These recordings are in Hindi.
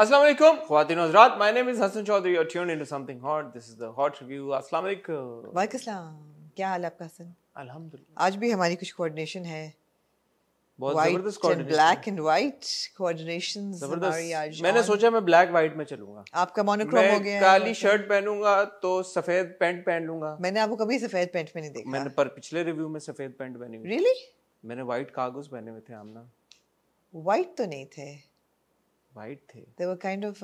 अस्सलाम वालेकुम खातिन हजरात my name is Hasan Chaudhry और tune into something hot this is the hot review अस्सलाम वालेकुम वालेकुम सलाम क्या हाल है आपका हसन अल्हम्दुलिल्लाह आज भी हमारी कुछ कोऑर्डिनेशन है बहुत जबरदस्त coordination black and white coordination हमारी आज मैंने सोचा मैं ब्लैक व्हाइट में चलूंगा आपका मोनोक्रोम हो गया काली शर्ट पहनूंगा तो सफेद पैंट पहन लूंगा मैंने आपको कभी सफेद पैंट में नहीं देखा मैंने पर पिछले रिव्यू में सफेद पैंट पहनी हुई रियली मैंने व्हाइट कागज पहने हुए थे आमना व्हाइट तो नहीं थे वाइट थे they were kind of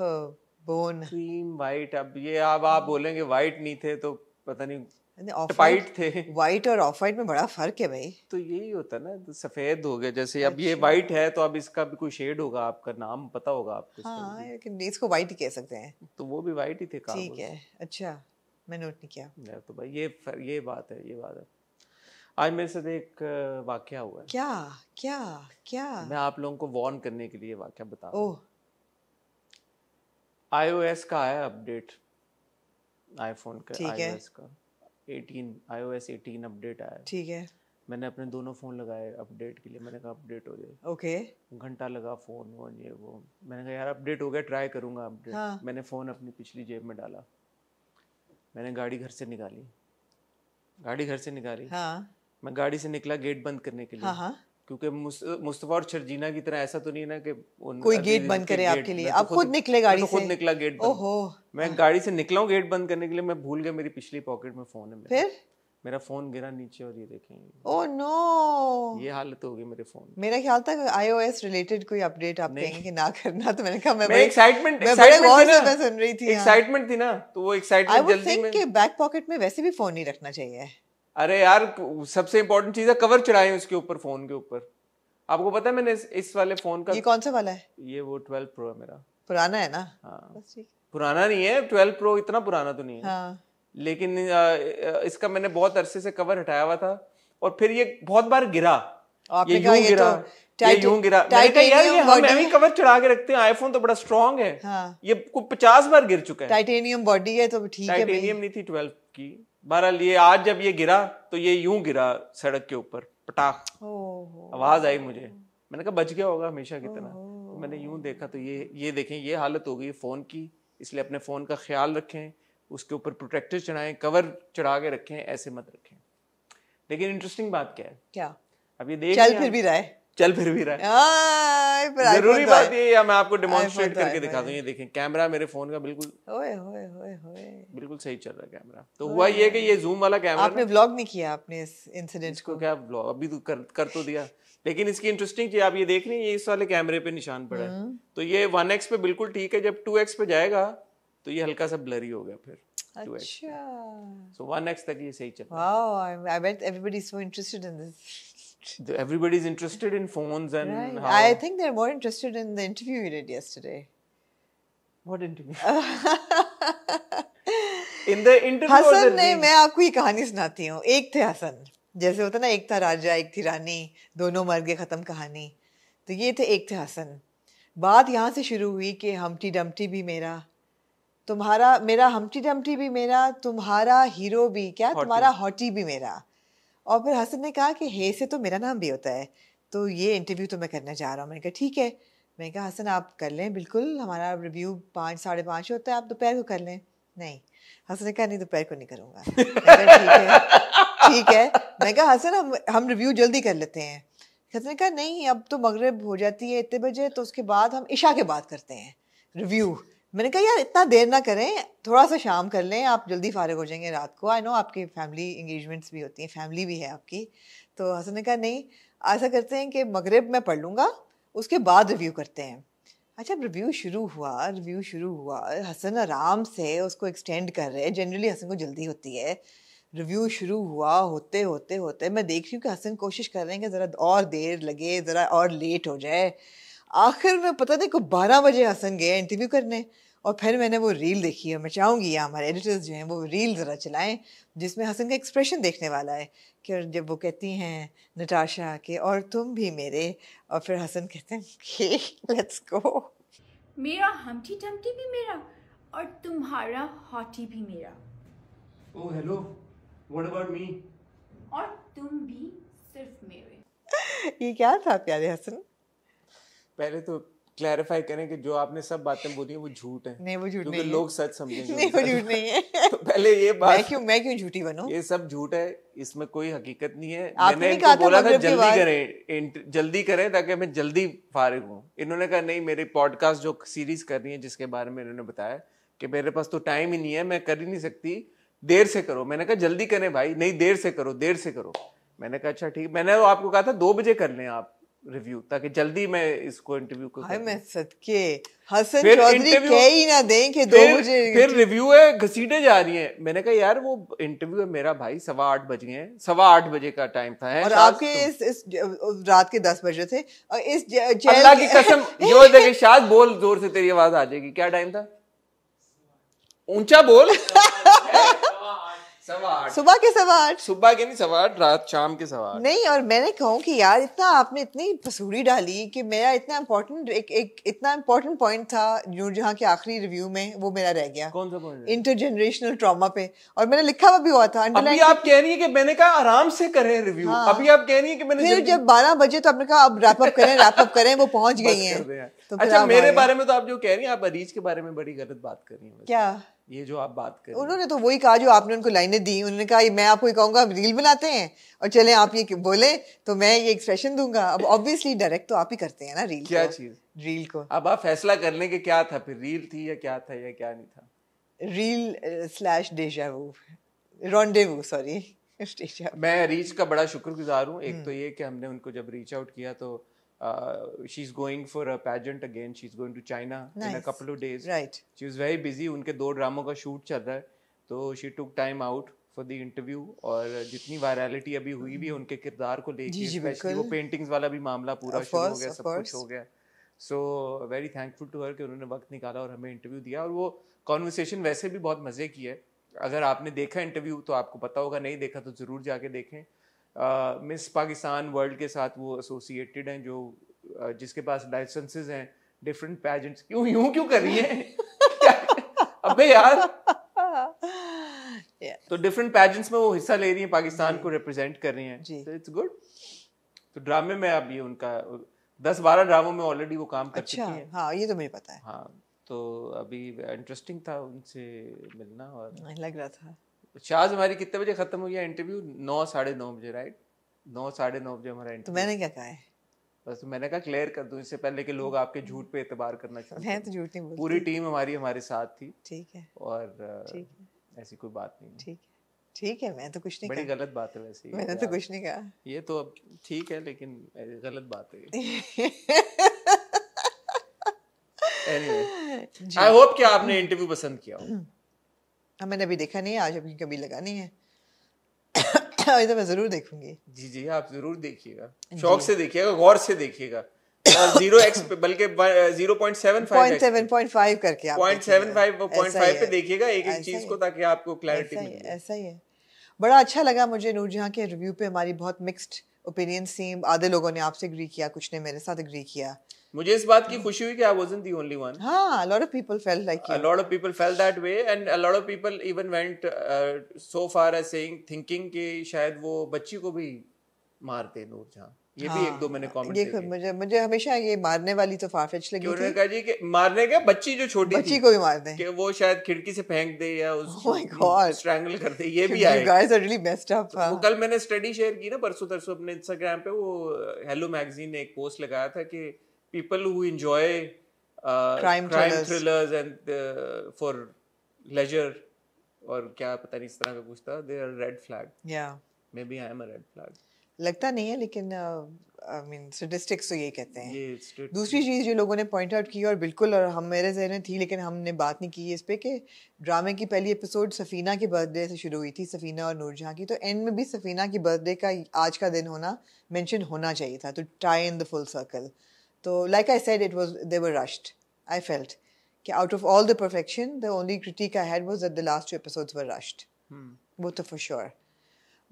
bone cream white अब ये अब आप बोलेंगे वाइट नहीं थे तो पता नहीं वाइट थे वाइट और ऑफ वाइट में बड़ा फर्क है भाई तो यही होता ना तो सफेद हो गया जैसे अब ये वाइट अच्छा। है तो अब इसका भी कोई शेड होगा आपका नाम पता होगा आपको हाँ, इसको वाइट ही कह सकते हैं तो वो भी वाइट ही थे ठीक है अच्छा मैं नोट नहीं किया यार तो भाई ये ये बात है ये बात है आज मेरे साथ एक वाक्य हुआ है क्या क्या क्या मैं आप लोगों को वार्न करने के लिए वाक्य बता ओह आईओएस का आया अपडेट आईफोन का आईओएस का 18 आईओएस 18 अपडेट आया ठीक है मैंने अपने दोनों फ़ोन लगाए अपडेट के लिए मैंने कहा अपडेट हो जाए ओके घंटा लगा फ़ोन वो ये वो मैंने कहा यार अपडेट हो गया ट्राई करूंगा अपडेट हाँ. मैंने फ़ोन अपनी पिछली जेब में डाला मैंने गाड़ी घर से निकाली गाड़ी घर से निकाली हाँ. मैं गाड़ी से निकला गेट बंद करने के लिए हाँ. हाँ। क्योंकि मुस्तफा और शर्जीना की तरह ऐसा तो नहीं ना कि कोई गेट बंद करे आपके लिए आप तो खुद निकले गाड़ी तो से खुद निकला गेट ओहो मैं हाँ। गाड़ी से निकला हूँ गेट बंद करने के लिए मैं भूल गया मेरी पिछली पॉकेट में फोन है फिर मेरा फोन गिरा नीचे और ये देखें ओह नो ये हालत हो गई मेरे फोन मेरा ख्याल था आईओएस रिलेटेड कोई अपडेट आप कहेंगे कि ना करना तो मैंने कहा मैं, मैं एक्साइटमेंट एक्साइटमेंट सुन रही थी एक्साइटमेंट हाँ। थी ना तो वो एक्साइटमेंट जल्दी में आई वुड थिंक कि बैक पॉकेट में वैसे भी फोन नहीं रखना चाहिए अरे यार सबसे इंपॉर्टेंट चीज है कवर चढ़ाए उसके ऊपर फोन के ऊपर आपको पता है मैंने इस, इस वाले फोन का ये कौन सा वाला है ये वो ट्वेल्व प्रो है मेरा पुराना है ना हाँ पुराना नहीं है ट्वेल्व प्रो इतना पुराना तो नहीं है हाँ। लेकिन इसका मैंने बहुत अरसे से कवर हटाया हुआ था और फिर ये बहुत बार गिरा ये तो यूं गिरा ये यूं गिरा यार ये हम कवर चढ़ा के रखते हैं आईफोन तो बड़ा स्ट्रांग है हाँ। ये को बार गिर चुका है टाइटेनियम बॉडी है तो ठीक है टाइटेनियम नहीं थी की बहरहाल ये आज जब ये गिरा तो ये यूं गिरा सड़क के ऊपर पटाख आवाज आई मुझे मैंने कहा बच गया होगा हमेशा कितना तो मैंने यूं देखा तो ये ये देखें ये हालत हो गई फ़ोन की इसलिए अपने फ़ोन का ख्याल रखें उसके ऊपर प्रोटेक्टर चढ़ाएं कवर चढ़ा के रखें ऐसे मत रखें लेकिन इंटरेस्टिंग बात क्या है क्या अब ये देख चल फिर भी रहा है चल फिर भी रहा है जरूरी तो बात ये है मैं आपको डेमोन्स्ट्रेट तो करके दिखा दूँ ये देखें कैमरा मेरे फोन का बिल्कुल ओए होए होए होए बिल्कुल सही चल रहा है कैमरा तो हुआ ये कि ये जूम वाला कैमरा आपने ब्लॉग नहीं किया आपने इस इंसिडेंट को क्या ब्लॉग अभी तो कर, कर तो दिया लेकिन इसकी इंटरेस्टिंग चीज आप ये देख रहे हैं ये इस वाले कैमरे पे निशान पड़ा है हम्म। तो ये 1x पे बिल्कुल ठीक है जब 2x पे जाएगा तो ये हल्का सा ब्लरी हो गया फिर अच्छा सो 1x तक ये सही चल रहा है wow I bet everybody so interested in this everybody's interested in phones and right. i think they're more interested in the interview you did yesterday what interview in the interview Hasan ने मैं आपको ये कहानी सुनाती हूँ एक थे हसन जैसे होता ना एक था राजा एक थी रानी दोनों मर गए ख़त्म कहानी तो ये थे एक थे हसन बात यहाँ से शुरू हुई कि हमटी डमटी भी मेरा तुम्हारा मेरा हमटी डमटी भी मेरा तुम्हारा हीरो भी क्या तुम्हारा हॉटी भी मेरा और फिर हसन ने कहा कि हे से तो मेरा नाम भी होता है तो ये इंटरव्यू तो मैं करने जा रहा हूँ मैंने कहा ठीक है मैंने कहा हसन आप कर लें बिल्कुल हमारा रिव्यू पाँच साढ़े पाँच होता है आप दोपहर को कर लें नहीं हसन ने कहा नहीं दोपहर को नहीं करूँगा ठीक है ठीक है मैं कहा हसन हम हम रिव्यू जल्दी कर लेते हैं हसन ने कहा नहीं अब तो मगरब हो जाती है इतने बजे तो उसके बाद हम इशा के बाद करते हैं रिव्यू मैंने कहा यार इतना देर ना करें थोड़ा सा शाम कर लें आप जल्दी फारग हो जाएंगे रात को आई नो आपकी फैमिली इंगेजमेंट्स भी होती हैं फैमिली भी है आपकी तो हसन ने कहा नहीं ऐसा करते हैं कि मगरब मैं पढ़ लूँगा उसके बाद रिव्यू करते हैं अच्छा रिव्यू शुरू हुआ रिव्यू शुरू हुआ हसन आराम से उसको एक्सटेंड कर रहे हैं जनरली हसन को जल्दी होती है रिव्यू शुरू हुआ होते होते होते मैं देख रही हूँ कि हसन कोशिश कर रहे हैं कि ज़रा और देर लगे ज़रा और लेट हो जाए आखिर में पता नहीं को बारह बजे हसन गए इंटरव्यू करने और फिर मैंने वो रील देखी है मैं चाहूँगी या हमारे एडिटर्स जो हैं वो रील ज़रा चलाएं जिसमें हसन का एक्सप्रेशन देखने वाला है कि जब वो कहती हैं नटाशा के और तुम भी मेरे और फिर हसन कहते हैं लेट्स गो मेरा हमटी टमटी भी मेरा और तुम्हारा हॉटी भी मेरा oh hello what about me और तुम भी सिर्फ मेरे ये क्या था प्यारे हसन पहले तो क्लैरिफाई करें कि जो आपने सब बातें बोली वो झूठ है नहीं वो झूठ नहीं लोग सच समझेंगे नहीं वो झूठ नहीं है तो पहले ये बात मैं क्यों मैं क्यों झूठी बनूं ये सब झूठ है इसमें कोई हकीकत नहीं है मैंने इनको बोला था जल्दी करें जल्दी करें ताकि मैं जल्दी फारिग हूँ इन्होंने कहा नहीं मेरे पॉडकास्ट जो सीरीज कर रही है जिसके बारे में इन्होंने बताया कि मेरे पास तो टाइम ही नहीं है मैं कर ही नहीं सकती देर से करो मैंने कहा जल्दी करें भाई नहीं देर से करो देर से करो मैंने कहा अच्छा ठीक मैंने आपको कहा था दो बजे कर लें आप रिव्यू ताकि जल्दी मैं इसको इंटरव्यू को हाय मैं सदके हसन चौधरी कह ही ना दें कि दो बजे फिर रिव्यू है घसीटे जा रही है मैंने कहा यार वो इंटरव्यू है मेरा भाई सवा आठ बज गए सवा आठ बजे का टाइम था है, और आपके इस इस रात के दस बजे थे और इस अल्लाह की कसम जो देखे शायद बोल जोर से तेरी आवाज आ जाएगी क्या टाइम था ऊंचा बोल सुबह के सवार सुबह के नहीं सवार रात शाम के सवार नहीं और मैंने कहूँ कि यार इतना आपने इतनी पसूरी डाली कि मेरा इतना इम्पोर्टेंट एक, एक इतना इम्पोर्टेंट पॉइंट था जहाँ के आखिरी रिव्यू में वो मेरा रह गया कौन सा पॉइंट इंटर जनरेशनल ट्रामा पे और मैंने लिखा हुआ भी हुआ था अभी आप कह रही है कि मैंने कहा आराम से करें रिव्यू हाँ। अभी आप कह रही है कि मैंने फिर जब बारह बजे तो आपने कहा अब रैपअप करें रैपअप करें वो पहुंच गई है तो अच्छा मेरे बारे में तो आप जो कह रही हैं आप अरीज के बारे में बड़ी गलत बात कर रही हैं क्या ये जो आप बात कर उन्होंने तो वही कहा जो आपने उनको लाइनें दी उन्होंने कहा मैं आपको कहूंगा रील बनाते हैं और चले आप ये बोले तो मैं ये एक्सप्रेशन दूंगा अब ऑब्वियसली डायरेक्ट तो आप ही करते हैं ना रील क्या चीज रील को अब आप फैसला कर लें कि क्या था फिर रील थी या क्या था या क्या नहीं था रील स्लैश डेजा वो रॉन्डेवू सॉरी मैं रीच का बड़ा शुक्रगुजार हूँ एक हम्म। तो ये कि हमने उनको जब रीच आउट किया तो Uh, she's going for a pageant again. She's going to China nice. in a couple of days. Right. She was very busy. उनके दो ड्रामों का शूट चल रहा है तो she took time out for the interview और जितनी वायरलिटी अभी हुई भी उनके किरदार को लेके वो पेंटिंग्स वाला भी मामला पूरा शुरू हो गया सब कुछ हो गया so very thankful to her कि उन्होंने वक्त निकाला और हमें इंटरव्यू दिया और वो कॉन्वर्सेशन वैसे भी बहुत मज़े की है अगर आपने देखा इंटरव्यू तो आपको पता होगा नहीं देखा तो ज़रूर जाके देखें मिस पाकिस्तान वर्ल्ड के साथ वो एसोसिएटेड हैं जो जिसके पास लाइसेंसेज हैं डिफरेंट पैजेंट्स क्यों यूं क्यों कर रही है अबे यार तो डिफरेंट पैजेंट्स में वो हिस्सा ले रही हैं पाकिस्तान को रिप्रेजेंट कर रही हैं इट्स गुड तो ड्रामे में अब ये उनका दस बारह ड्रामों में ऑलरेडी वो काम कर अच्छा, चुकी हैं हाँ ये तो मुझे पता है हाँ तो अभी इंटरेस्टिंग था उनसे मिलना और लग रहा था शाह तो हमारी कितने बजे खत्म हुई है इंटरव्यू नौ साढ़े नौ बजे राइट नौ साढ़े नौ बजे हमारा इंटरव्यू तो मैंने क्या कहा है बस तो मैंने कहा क्लियर कर दूं इससे पहले कि लोग आपके झूठ पे एतबार करना चाहते हैं तो झूठ नहीं पूरी टीम हमारी हमारे साथ थी ठीक है और ठीक है ऐसी कोई बात नहीं ठीक है ठीक है मैं तो कुछ नहीं बड़ी गलत बात है वैसे मैंने तो कुछ नहीं कहा ये तो अब ठीक है लेकिन गलत बात है एनीवे आई होप कि आपने इंटरव्यू पसंद किया हो हाँ मैंने अभी देखा नहीं है आज अभी कभी लगा नहीं है तो मैं जरूर देखूंगी जी जी आप जरूर देखिएगा शौक से देखिएगा गौर से देखिएगा जीरो एक्स बल्कि zero point seven five seven point five करके point seven five point five पे देखिएगा एक एक चीज को ताकि आपको क्लैरिटी मिले ऐसा ही है बड़ा अच्छा लगा मुझे नूरजहाँ के रिव्यू पे हमारी बहुत मिक्स्ड थी आधे लोगों ने आपसे अग्री किया कुछ ने मेरे साथ अग्री किया मुझे इस बात की खुशी हुई कि I wasn't the only one हां a lot of people felt like a lot of people felt that way and a lot of people even went so far as saying thinking कि शायद वो बच्ची को भी मारते दे नूर जहां ये हाँ, भी एक दो मैंने कमेंट हाँ, देखे मुझे मुझे हमेशा ये मारने वाली तो फारफेच लगी थी कहा जी कि मारने के बच्ची जो छोटी बच्ची को भी मार दें कि वो शायद खिड़की से फेंक दे या उसको माय गॉड स्ट्रैंगल कर दे ये भी आए guys are really messed up वो हाँ। कल मैंने स्टडी शेयर की ना परसों तरसों अपने इंस्टाग्राम पे वो हेलो मैगजीन ने एक पोस्ट लगाया था कि people who enjoy uh, crime, crime thrillers, thrillers and uh, for leisure or kya pata nahi is tarah ka kuch tha they are red flag yeah maybe i am a red flag लगता नहीं है लेकिन आई मीन स्टैटिस्टिक्स तो यही कहते हैं दूसरी चीज़ जो लोगों ने पॉइंट आउट की और बिल्कुल और हम मेरे जहन में थी लेकिन हमने बात नहीं की इस पर कि ड्रामे की पहली एपिसोड सफ़ीना के बर्थडे से शुरू हुई थी सफ़ीना और नूरजहाँ की तो एंड में भी सफ़ीना की बर्थडे का आज का दिन होना मेंशन होना चाहिए था तो tie in the full circle तो like I said it was they were rushed I felt कि out of all the perfection the only critic I had was the last two episode were rushed वो तो फॉर श्योर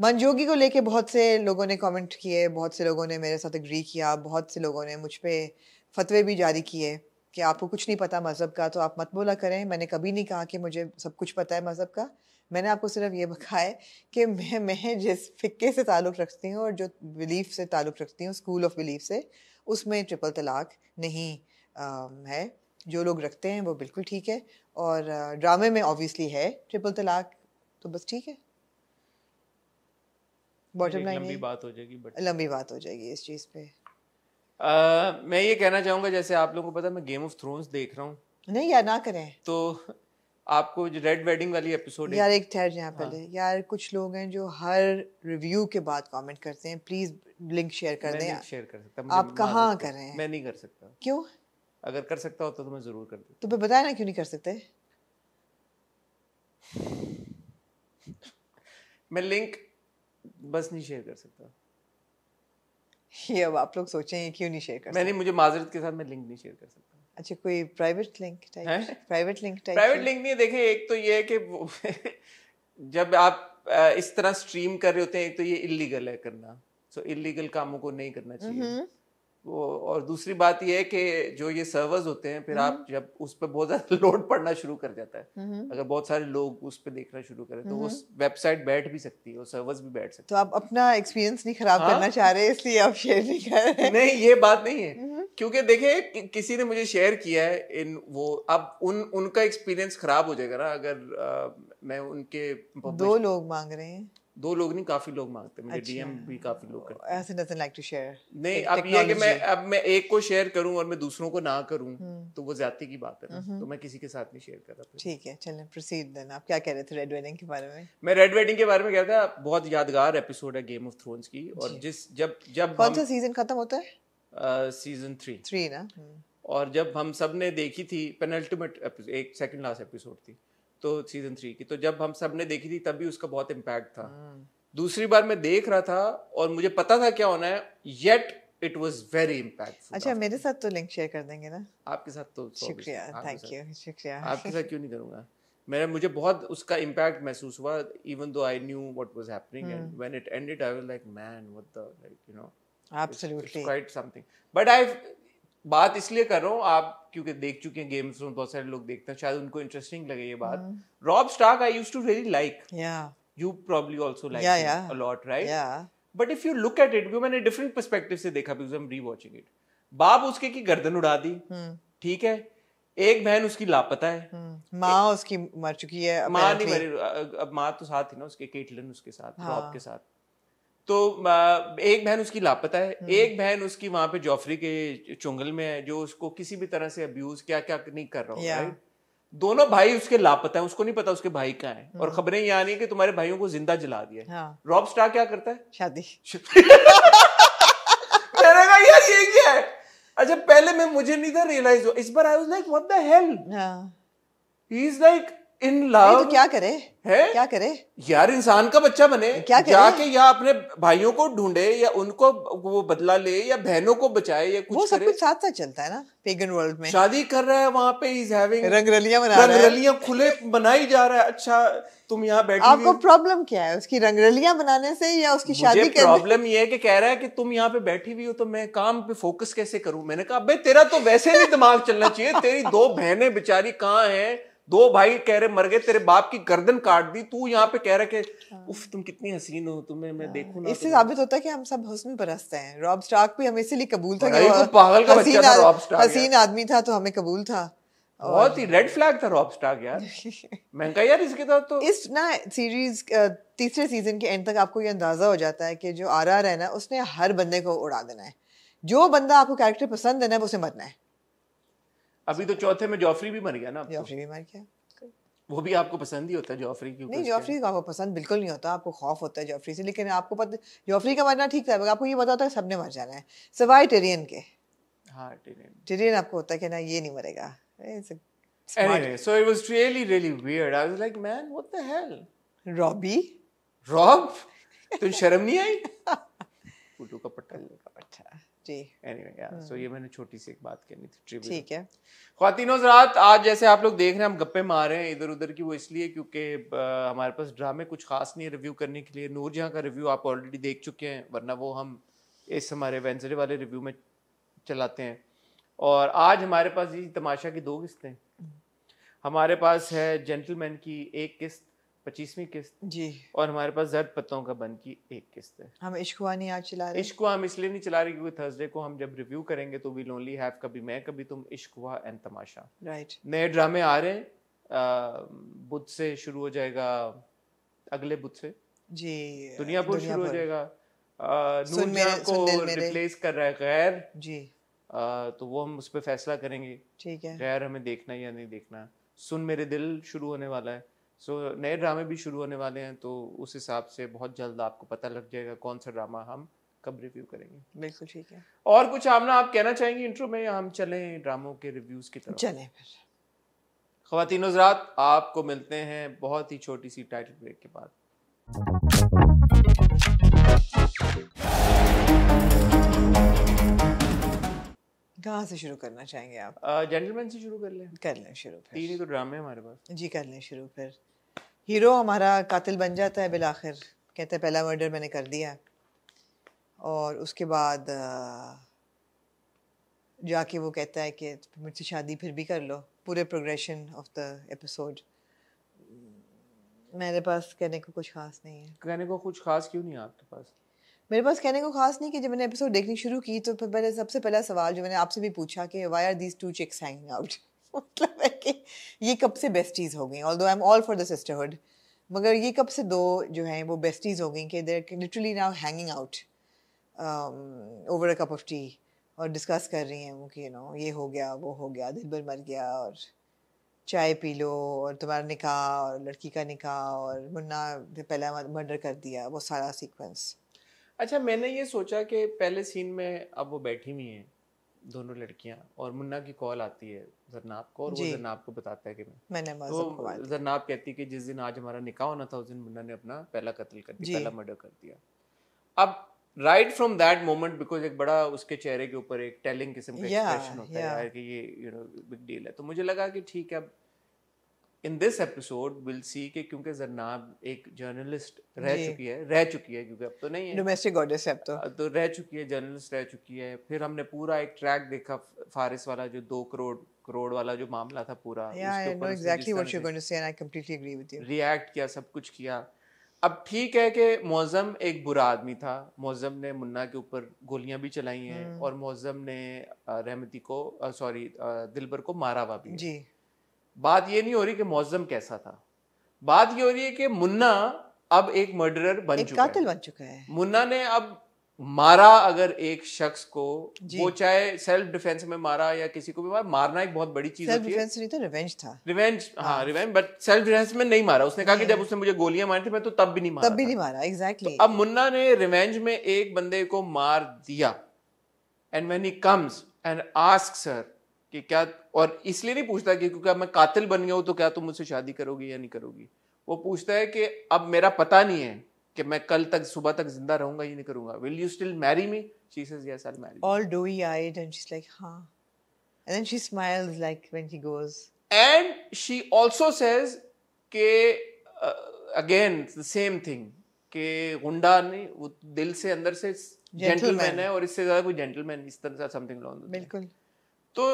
मनजोगी को लेके बहुत से लोगों ने कमेंट किए बहुत से लोगों ने मेरे साथ एग्री किया बहुत से लोगों ने मुझ पर फतवे भी जारी किए कि आपको कुछ नहीं पता मज़हब का तो आप मत बोला करें मैंने कभी नहीं कहा कि मुझे सब कुछ पता है मज़हब का मैंने आपको सिर्फ ये कहा है कि मैं मैं जिस फ़िक्के से ताल्लुक़ रखती हूँ और जो बिलीफ से ताल्लुक़ रखती हूँ स्कूल ऑफ बिलीफ से उसमें ट्रिपल तलाक नहीं आ, है जो लोग रखते हैं वो बिल्कुल ठीक है और ड्रामे में ऑब्वियसली है ट्रिपल तलाक तो बस ठीक है बॉटम लाइन लंबी बात हो जाएगी बट लंबी बात हो जाएगी इस चीज़ पे आ, मैं ये कहना चाहूँगा जैसे आप लोगों को पता मैं गेम ऑफ थ्रोन्स देख रहा हूँ नहीं यार ना करें तो आपको जो रेड वेडिंग वाली एपिसोड यार एक ठहर जाए हाँ। पहले हाँ। यार कुछ लोग हैं जो हर रिव्यू के बाद कमेंट करते हैं प्लीज लिंक शेयर कर दें शेयर कर सकता आप कहाँ कर रहे हैं मैं नहीं कर सकता क्यों अगर कर सकता होता तो मैं जरूर कर देता तो मैं बताया ना क्यों नहीं कर सकते मैं लिंक बस नहीं शेयर कर सकता ये अब आप लोग सोचें क्यों नहीं शेयर कर मैंने मुझे माजरत के साथ मैं लिंक नहीं शेयर कर सकता अच्छा कोई private link type private link type private link नहीं देखे एक तो ये है कि जब आप इस तरह स्ट्रीम कर रहे होते हैं एक तो ये इलीगल है करना सो so, इलीगल कामों को नहीं करना चाहिए हम्म। और दूसरी बात यह है कि जो ये सर्वर्स होते हैं फिर आप हम्म। जब उस पर बहुत ज़्यादा लोड पड़ना शुरू कर जाता है हम्म। अगर बहुत सारे लोग उस पर देखना शुरू करें तो उस वेबसाइट हम्म। बैठ भी सकती है और सर्वर्स भी बैठ सकते तो आप अपना एक्सपीरियंस नहीं खराब हाँ। करना चाह रहे इसलिए आप शेयर नहीं कर रहे नहीं ये बात नहीं है क्योंकि देखे कि, किसी ने मुझे शेयर किया है इन वो अब उन उनका एक्सपीरियंस खराब हो जाएगा ना अगर आ, मैं उनके दो लोग मांग रहे हैं दो लोग नहीं काफी लोग मांगते हैं मुझे डीएम अच्छा। भी काफी लोग करते हैं ऐसे डजंट लाइक टू शेयर नहीं अब ये कि मैं अब मैं एक को शेयर करूं और मैं दूसरों को ना करूं हम्म। तो वो ज्यादती की बात है हम्म। तो मैं किसी के साथ नहीं शेयर कर रहा ठीक है चलें प्रोसीड देन आप क्या कह रहे थे रेड वेडिंग के बारे में मैं रेड वेडिंग के बारे में कह रहा था बहुत यादगार एपिसोड है गेम ऑफ थ्रोन्स की और जिस जब जब कौन सा सीजन खत्म होता है सीजन थ्री थ्री ना हम्म। और जब हम सब ने देखी थी पेनल्टीमेट एक सेकंड लास्ट एपिसोड थी तो सीजन थ्री की तो जब हम सब ने देखी थी तब भी उसका बहुत इम्पैक्ट था हाँ। दूसरी बार मैं देख रहा था और मुझे पता था क्या होना है yet it was very impact अच्छा मेरे साथ तो लिंक शेयर कर देंगे ना आपके साथ तो शुक्रिया थैंक यू शुक्रिया आपके साथ क्यों नहीं करूँगा मेरा मुझे बहुत उसका इम्पैक्ट महसूस हुआ even though I knew what was happening and when it ended I was like man what the like you know absolutely quite something but I बात इसलिए कर रहा हूँ आप क्योंकि देख चुके हैं गेम्स में तो बहुत सारे लोग देखते हैं शायद उनको इंटरेस्टिंग लगे ये बात Rob Stark I used to really like you probably also like a lot right but if you look at it क्योंकि मैंने डिफरेंट परस्पेक्टिव से देखा because I am rewatching it बाप उसके की गर्दन उड़ा दी हम्म। ठीक है एक बहन उसकी लापता है हम्म। माँ उसकी मर चुकी है माँ नहीं मरी अब माँ तो साथ ही ना उसके केटलन उसके साथ रॉब हाँ। के साथ तो एक बहन उसकी लापता है हम्म। एक बहन उसकी वहां पे जॉफरी के चुंगल में है जो उसको किसी भी तरह से अब्यूज क्या क्या नहीं कर रहा हूँ दोनों भाई उसके लापता है उसको नहीं पता उसके भाई कहाँ है और हम्म। खबरें ये आ रही है कि तुम्हारे भाइयों को जिंदा जला दिया हाँ। रॉब स्टार क्या करता है शादी कहा यार ये क्या है अच्छा पहले मैं मुझे नहीं था रियलाइज हुआ इस बार I was like what the hell he is like in love तो क्या करे है क्या करे यार इंसान का बच्चा बने क्या करे? जाके या अपने भाइयों को ढूंढे या उनको वो बदला ले या बहनों को बचाए या कुछ वो सब करे। कुछ साथ साथ चलता है ना पेगन वर्ल्ड में शादी कर रहा है वहाँ पे इज हैविंग रंगरलियां बना रंगरलियां खुले बनाई जा रहा है अच्छा तुम यहाँ बैठे आपको प्रॉब्लम क्या है उसकी रंगरलियां बनाने से या उसकी शादी प्रॉब्लम ये है कि कह रहा है कि तुम यहाँ पे बैठी हुई हो तो मैं काम पे फोकस कैसे करूँ मैंने कहा भाई तेरा तो वैसे भी दिमाग चलना चाहिए तेरी दो बहनें बेचारी कहाँ है दो भाई कह रहे मर गए तेरे बाप की गर्दन काट दी तू यहाँ पे कह रहे कि हाँ। उफ तुम कितनी हसीन हो तुम्हें मैं हाँ। देखू ना इससे साबित होता है कि हम सब हुस्न परस्त हैं रॉब स्टार्क भी हमें इसीलिए कबूल था कि पागल का बच्चा था रॉब स्टार्क हसीन आदमी था तो हमें कबूल था बहुत ही रेड फ्लैग था रॉब स्टार्क यार महंगा यार इसके साथ तो इस ना सीरीज तीसरे सीजन के एंड तक आपको ये अंदाजा हो जाता है कि जो आर आर है ना उसने हर बंदे को उड़ा देना है जो बंदा आपको कैरेक्टर पसंद है ना उसे मरना है अभी तो चौथे में जॉफरी भी मर गया ना जॉफरी तो। भी मर गया वो भी आपको पसंद ही होता है जॉफरी क्यों नहीं जॉफरी का आपको पसंद बिल्कुल नहीं होता आपको खौफ होता है जॉफरी से लेकिन आपको पता जॉफरी का मरना ठीक था आपको ये पता होता है सबने मर जाना है सिवाय टेरियन के हाँ टेरियन टेरियन आपको होता है कि ना ये नहीं मरेगा anyway, so it was really, really weird. I was like, man, what the hell? Robbie? Rob? तुम शर्म नहीं आई? कुटू का पट्टा का पट्टा Hmm. आप लोग देख रहे हैं हम गप्पे मार रहे हैं इधर उधर की वो इसलिए क्योंकि हमारे पास ड्रामे कुछ खास नहीं है रिव्यू करने के लिए नूर जहाँ का रिव्यू आप ऑलरेडी देख चुके हैं वरना वो हम इस हमारे वेंसडे वाले रिव्यू में चलाते हैं और आज हमारे पास ये तमाशा की दो किस्तें hmm. हमारे पास है जेंटलमैन की एक किस्त पच्चीसवीं किस्त जी और हमारे पास जर्द पत्तों का बन की एक किस्त है हम इश्कुआ नहीं आज चला रहे इश्कुआ हम इसलिए नहीं चला रहे क्योंकि थर्सडे को हम जब रिव्यू करेंगे तो वी लोनली हैव कभी मैं कभी तुम इश्कुआ एंड तमाशा राइट नए ड्रामे आ रहे हैं बुध से शुरू हो जाएगा अगले बुध से जी दुनिया बुध शुरू हो जाएगा नून को रिप्लेस कर रहा है गैर जी तो वो हम उस पर फैसला करेंगे ठीक है गैर हमें देखना या नहीं देखना सुन मेरे दिल शुरू होने वाला है सो so, नए ड्रामे भी शुरू होने वाले हैं तो उस हिसाब से बहुत जल्द आपको पता लग जाएगा कौन सा ड्रामा हम कब रिव्यू करेंगे बिल्कुल ठीक है और कुछ आमना आप कहना चाहेंगे इंट्रो में या हम चले ड्रामों के रिव्यूज की तरफ चले खातिन हजरात आपको मिलते हैं बहुत ही छोटी सी टाइटल ब्रेक के बाद कहाँ से शुरू करना चाहेंगे आप जेंटलमैन से शुरू कर लें कर लें शुरू फिर तीन तो ड्रामे हमारे पास जी कर लें शुरू फिर हीरो हमारा कातिल बन जाता है बिल आखिर कहते हैं पहला मर्डर मैंने कर दिया और उसके बाद जाके वो कहता है कि मुझसे शादी फिर भी कर लो पूरे प्रोग्रेशन ऑफ द एपिसोड मेरे पास कहने को कुछ खास नहीं है कहने को कुछ खास क्यों नहीं है आपके पास मेरे पास कहने को खास नहीं कि जब मैंने एपिसोड देखनी शुरू की तो फिर मैंने सबसे पहला सवाल जो मैंने आपसे भी पूछा कि why are these two chicks hanging out मतलब है कि ये कब से बेस्टीज हो गई although I am all for the sisterhood मगर ये कब से दो जो हैं वो बेस्टीज हो गई कि they're literally now hanging out over a cup of tea और डिस्कस कर रही हैं वो कि यू नो ये हो गया वो हो गया दिल भर मर गया और चाय पी लो और तुम्हारा निकाह और लड़की का निकाह और मुन्ना पहला मर्डर कर दिया वो सारा सीक्वेंस अच्छा मैंने ये सोचा कि पहले सीन में अब वो बैठी हुई हैं दोनों लड़कियां और मुन्ना की कॉल आती है जरनाब को और वो जरनाब को बताता है कि मैं मैंने तो जरनाब कहती है कि जिस दिन आज हमारा निकाह होना था उस दिन मुन्ना ने अपना पहला कत्ल कर दिया पहला मर्डर कर दिया अब right from that moment because एक बड़ा उसके चेहरे के ऊपर एक टेलिंग किस्म का एक्सप्रेशन होता है कि ये यू नो बिग डील है तो मुझे लगा कि ठीक है in this episode will see के क्योंकि जरनाब एक जर्नलिस्ट रह चुकी है रह चुकी है क्योंकि अब तो नहीं है डोमेस्टिक गॉडेस है अब तो तो रह चुकी है जर्नलिस्ट रह चुकी है फिर हमने पूरा एक ट्रैक देखा फारिस वाला जो दो करोड़ करोड़ वाला जो मामला था पूरा yeah, रिएक्ट किया सब कुछ किया अब ठीक है कि मौजम एक बुरा आदमी था मौजम ने मुन्ना के ऊपर गोलियां भी चलाई हैं hmm. और मौजम ने रहमती को सॉरी दिलबर को मारा हुआ भी जी बात ये नहीं हो रही कि मुआजम कैसा था बात ये हो रही है कि मुन्ना अब एक मर्डरर बन एक चुका है बन चुका है मुन्ना ने अब मारा अगर एक शख्स को वो चाहे सेल्फ डिफेंस में मारा या किसी को भी मारा मारना एक बहुत बड़ी चीज होती है नहीं तो रिवेंज था रिवेंज हाँ रिवेंज बट सेल्फ डिफेंस में नहीं मारा उसने कहा कि जब उसने मुझे गोलियां मारी थी मैं तो तब भी नहीं मारा तब भी नहीं मारा एग्जैक्टली तो अब मुन्ना ने रिवेंज में एक बंदे को मार दिया and when he comes and ask sir कि क्या और इसलिए नहीं पूछता कि क्योंकि अब मैं कातिल बन गया हूँ तो क्या तुम मुझसे शादी करोगी या नहीं करोगी वो पूछता है कि अब मेरा पता नहीं है कि मैं कल तक सुबह तक जिंदा रहूंगा या नहीं करूंगा will you still marry me she says yes I marry although I'd and she is like हां and then she smiles like when he goes and she also says के अगेन द सेम थिंग के गुंडा नहीं वो दिल से अंदर से जेंटलमैन है और इससे ज्यादा कोई जेंटलमैन इस तरह से समथिंग बिल्कुल तो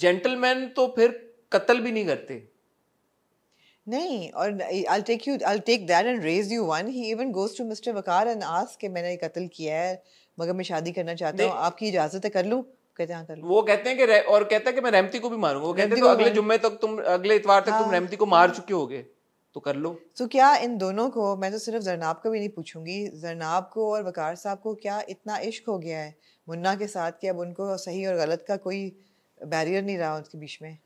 जेंटलमैन तो फिर कत्ल भी नहीं करते नहीं और I take you I take that and raise you one he even goes to mister Waqar and आस कि मैंने कत्ल किया है मगर मैं शादी करना चाहता हूँ आपकी इजाजत है कर लूँ कहते हैं हाँ, कर लूँ वो कहते हैं कि और कहता है कि मैं रहमती को भी मारूंगा वो कहते हैं तो अगले जुम्मे तक तुम अगले इतवार तक तुम हाँ। रहमती को मार चुके होगे तो कर लो तो क्या इन दोनों को मैं तो सिर्फ जरनाब को भी नहीं पूछूंगी जरनाब को और वकार साहब को क्या इतना इश्क हो गया है मुन्ना के साथ कि अब उनको सही और गलत का कोई बैरियर नहीं रहा उसके बीच में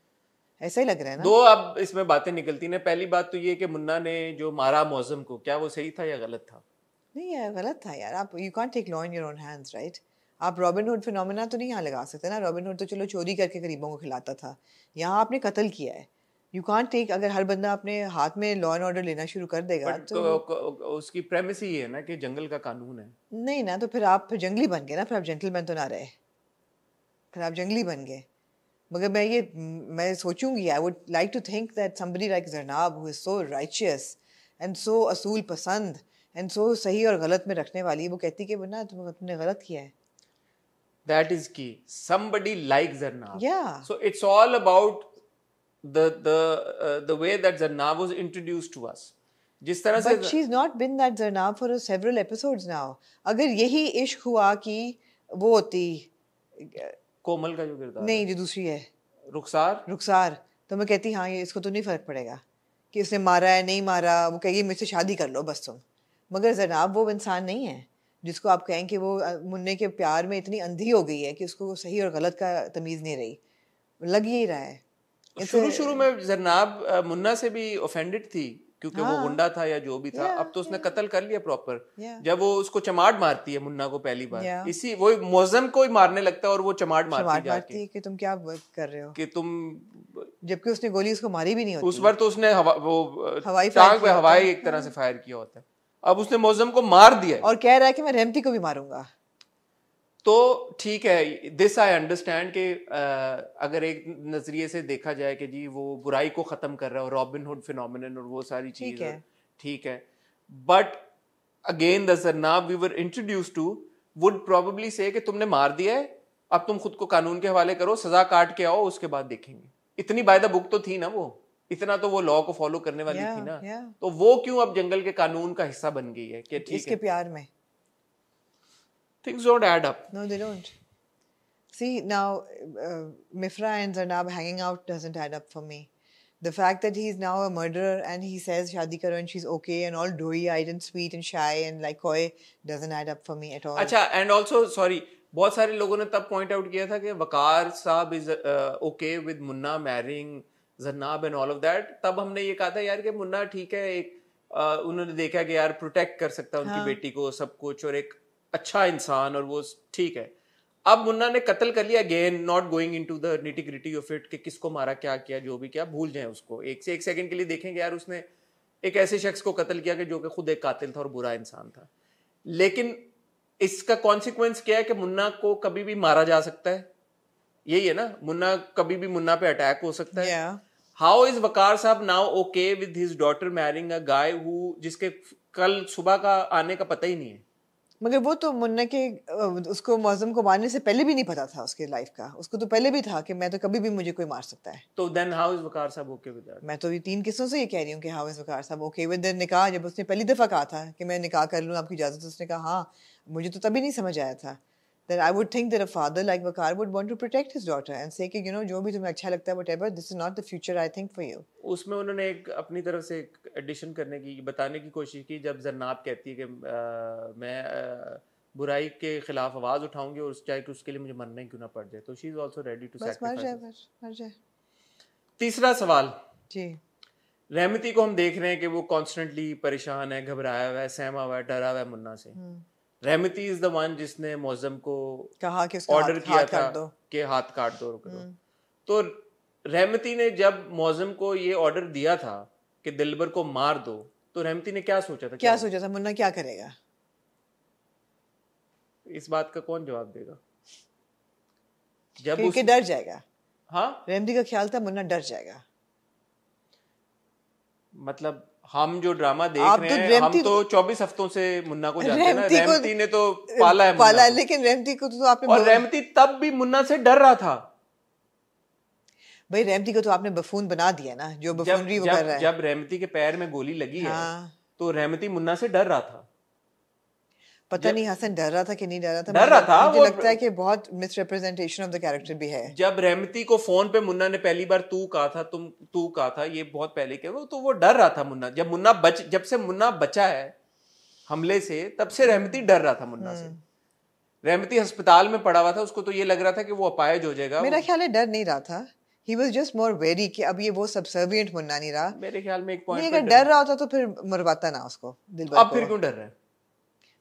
ऐसा ही लग रहा है ना दो अब इसमें बातें निकलती ना पहली बात तो ये कि मुन्ना ने जो मारा मौजम को क्या वो सही था या गलत था नहीं यार गलत था यार आप you can't take law in your own hands right आप रॉबिनहुड फिनोमेना तो नहीं यहाँ लगा सकते ना रॉबिनहुड तो चलो चोरी करके गरीबों को खिलाता था यहाँ आपने कत्ल किया है यू कॉन्ट टेक अगर हर बंदा अपने हाथ में लॉ एंड ऑर्डर लेना शुरू कर देगा तो उसकी प्रेमिस ही है ना कि जंगल का कानून है नहीं ना तो फिर आप जंगली बन गए ना फिर आप जेंटलमैन तो ना रहे फिर आप जंगली बन गए मगर मैं ये मैं सोचूंगी I would like to think that somebody like Zarnab who is so righteous and so असूल पसंद एंड सो सही और गलत में रखने वाली वो कहती कि बना तुम तुमने गलत किया है दैट इज की समबडी लाइक जरनाब या so it's all about the the the way that Zarnab was introduced to us जिस तरह से but she is not been that Zarnab for several episodes now अगर यही इश्क हुआ कि वो होती कोमल का जो किरदार नहीं जो दूसरी है रुखसार रुखसार तो मैं कहती हाँ ये इसको तो नहीं फ़र्क पड़ेगा कि उसने मारा है नहीं मारा वो कहेगी मुझसे शादी कर लो बस तुम मगर जनाब वो इंसान नहीं है जिसको आप कहें कि वो मुन्ने के प्यार में इतनी अंधी हो गई है कि उसको सही और गलत का तमीज़ नहीं रही लग ही रहा है शुरू शुरू में जरनाब मुन्ना से भी ऑफेंडेड थी क्योंकि हाँ, वो गुंडा था या जो भी था अब तो उसने कत्ल कर लिया प्रॉपर जब वो उसको चमाट मारती है मुन्ना को पहली बार इसी वो मुजम को ही मारने लगता है और वो चमाट मारती, है कि तुम क्या कर रहे हो कि तुम जबकि उसने गोली उसको मारी भी नहीं होती उस बार तो उसने हवा, वो हवाई पे हवाई एक तरह से फायर किया होता है अब उसने मोजम को मार दिया और कह रहा है कि मैं रेमती को भी मारूंगा तो ठीक है दिस आई अंडरस्टैंड कि अगर एक नज़रिए से देखा जाए कि जी वो बुराई को ख़त्म कर रहा है रॉबिन हुड फिनोमिन और वो सारी चीज़ ठीक है but again the we were introduced to would probably say कि तुमने मार दिया है अब तुम खुद को कानून के हवाले करो सजा काट के आओ उसके बाद देखेंगे इतनी बाय द बुक तो थी ना वो इतना तो वो लॉ को फॉलो करने वाली yeah, थी ना yeah. तो वो क्यों अब जंगल के कानून का हिस्सा बन गई है कि इसके है? प्यार में Things don't add up. No, they don't. See, now uh, Mifra and Zarnab hanging out doesn't add up for me. The fact that he's now a murderer and he says Shadi Karo and she's okay and all doughy-eyed and sweet and shy and like coy doesn't add up for me at all. अच्छा and also sorry बहुत सारे लोगों ने तब पॉइंट आउट किया था कि वकार साहब is okay with Munna marrying Zarnab and all of that तब हमने ये कहा था यार कि मुन्ना ठीक है एक uh, उन्होंने देखा कि यार प्रोटेक्ट कर सकता है उनकी हाँ. बेटी को सब कुछ और एक अच्छा इंसान और वो ठीक है अब मुन्ना ने कत्ल कर लिया again not going into the nitty gritty of it कि किसको मारा क्या किया जो भी किया भूल जाए उसको एक से एक सेकंड के लिए देखेंगे यार उसने एक ऐसे शख्स को कत्ल किया कि जो कि खुद एक कातिल था और बुरा इंसान था लेकिन इसका कॉन्सिक्वेंस क्या है कि मुन्ना को कभी भी मारा जा सकता है यही है ना मुन्ना कभी भी मुन्ना पे अटैक हो सकता है हाउ इज वकार साहब now okay with his daughter marrying a guy who जिसके कल सुबह का आने का पता ही नहीं है मगर वो तो मुन्ना के उसको मौजम को मारने से पहले भी नहीं पता था उसके लाइफ का उसको तो पहले भी था कि मैं तो कभी भी मुझे कोई मार सकता है तो देन हाउ इज वकार साहब ओके विद दैट मैं तो ये तीन किस्सों से ये कह रही हूँ कि हाउ इज वकार साहब ओके विद देन निकाह जब उसने पहली दफ़ा कहा था कि मैं निकाह कर लूँ आपकी इजाज़त उसने कहा हाँ मुझे तो तभी नहीं समझ आया था that I would think that a father like Vakar would want to protect his daughter and say that you know जो भी तुम्हें अच्छा लगता है whatever this is not the future I think for you. उसमें उन्होंने एक अपनी तरफ से एक addition करने की बताने की कोशिश की जब जरनाब कहती है कि आ, मैं आ, बुराई के खिलाफ आवाज उठाऊंगी और चाहे कि तो उसके लिए मुझे मरना ही क्यों ना पड़ जाए तो she she is also ready to sacrifice मर जाए तीसरा सवाल जी रहमती को हम देख रहे हैं कि वो कॉन्स्टेंटली परेशान है घबराया हुआ है सहमा हुआ है डरा हुआ है मुन्ना से हम्म। रहमती इज द वन जिसने मौजम को कहा कि ऑर्डर हाँ, किया था कि हाथ काट दो रुक दो हम्म। तो रहमती ने जब मौजम को ये ऑर्डर दिया था कि दिलबर को मार दो तो रहमती ने क्या सोचा था क्या, क्या सोचा था मुन्ना क्या करेगा इस बात का कौन जवाब देगा जब उसके डर जाएगा हाँ रहमती का ख्याल था मुन्ना डर जाएगा मतलब हम जो ड्रामा देख तो रहे हैं तो हम तो चौबीस हफ्तों से मुन्ना को जानते हैं ना रेमती ने तो पाला है पाला है लेकिन रेमती को तो आपने और रेमती तब भी मुन्ना से डर रहा था भाई रेमती को तो आपने बफून बना दिया ना जो बफूनरी वो कर रहा है जब रेमती के पैर में गोली लगी है हाँ। तो रेमती मुन्ना से डर रहा था पता नहीं हसन डर रहा था कि नहीं डर रहा था डर रहा था मुझे लगता है कि बहुत मिसरिप्रेजेंटेशन ऑफ द कैरेक्टर भी है जब रहमती को फोन पे मुन्ना ने पहली बार तू कहा था तुम तू कहा था ये बहुत पहले के वो तो वो डर रहा था मुन्ना जब मुन्ना बच जब से मुन्ना बचा है हमले से तब से रहमती डर रहा था मुन्ना से हम्म। रहमती अस्पताल में पड़ा हुआ था उसको तो ये लग रहा था कि वो अपायज हो जाएगा मेरा ख्याल है डर नहीं रहा था he was just more very कि अब ये वो सबसर्वियंट मुन्ना नहीं रहा मेरे ख्याल में एक पॉइंट अगर डर रहा होता तो फिर मरवाता ना उसको दिल अब फिर क्यों डर रहा है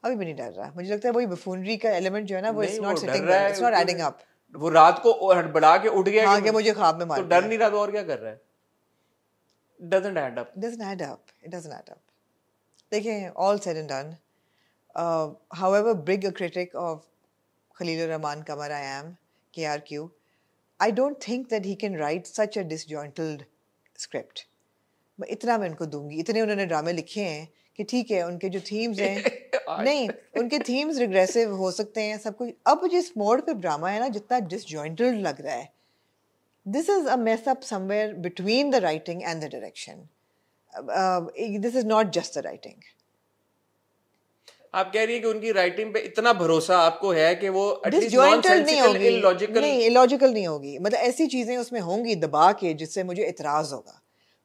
अभी भी नहीं डर रहा मुझे लगता है वही बफूनरी का एलिमेंट जो है ना वो it's not sitting it's not adding up वो रात को हड़बड़ा के उठ गया हां मुझे ख्वाब में मार तो डर नहीं रहा तो और क्या कर रहा है doesn't add up doesn't add up it doesn't add up देखिए all said and done however big a critic of Khalil Rehman Qamar I am K R Q I don't think that he can write such a disjointed script मैं इतना मैं उनको दूंगी इतने उन्होंने ड्रामे लिखे हैं कि ठीक है उनके जो थीम्स हैं नहीं उनके थीम्स रिग्रेसिव हो सकते हैं सब कुछ अब जिस मोड पे ड्रामा है ना जितना डिसजॉइंटेड लग रहा है this is a mess up somewhere between the writing and the direction this is not just the writing आप कह रही है कि उनकी राइटिंग पे इतना भरोसा आपको है कि वो डिसजॉइंटेड नहीं होगी इलॉजिकल नहीं इलॉजिकल नहीं होगी मतलब ऐसी चीजें उसमें होंगी दबा के जिससे मुझे इतराज होगा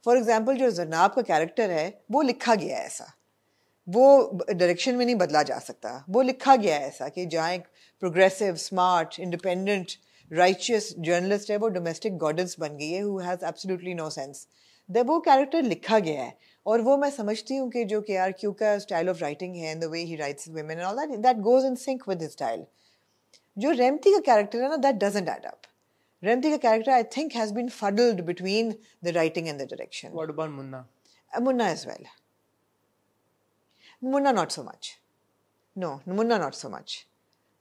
फॉर एग्जाम्पल जो जनाब का कैरेक्टर है वो लिखा गया है ऐसा वो डायरेक्शन में नहीं बदला जा सकता वो लिखा गया है ऐसा कि जहाँ एक progressive smart independent righteous journalist है वो डोमेस्टिक गॉडेंस बन गई है who has absolutely no sense the वो कैरेक्टर लिखा गया है और वो मैं समझती हूँ कि जो के आर क्यू का स्टाइल ऑफ राइटिंग है the way he writes women all that that goes in sync with style जो रेमती का कैरेक्टर है ना that doesn't add up Rehmati का character I think has been fuddled between the writing and the direction Munna Munna as well Munna not so much no Munna not so much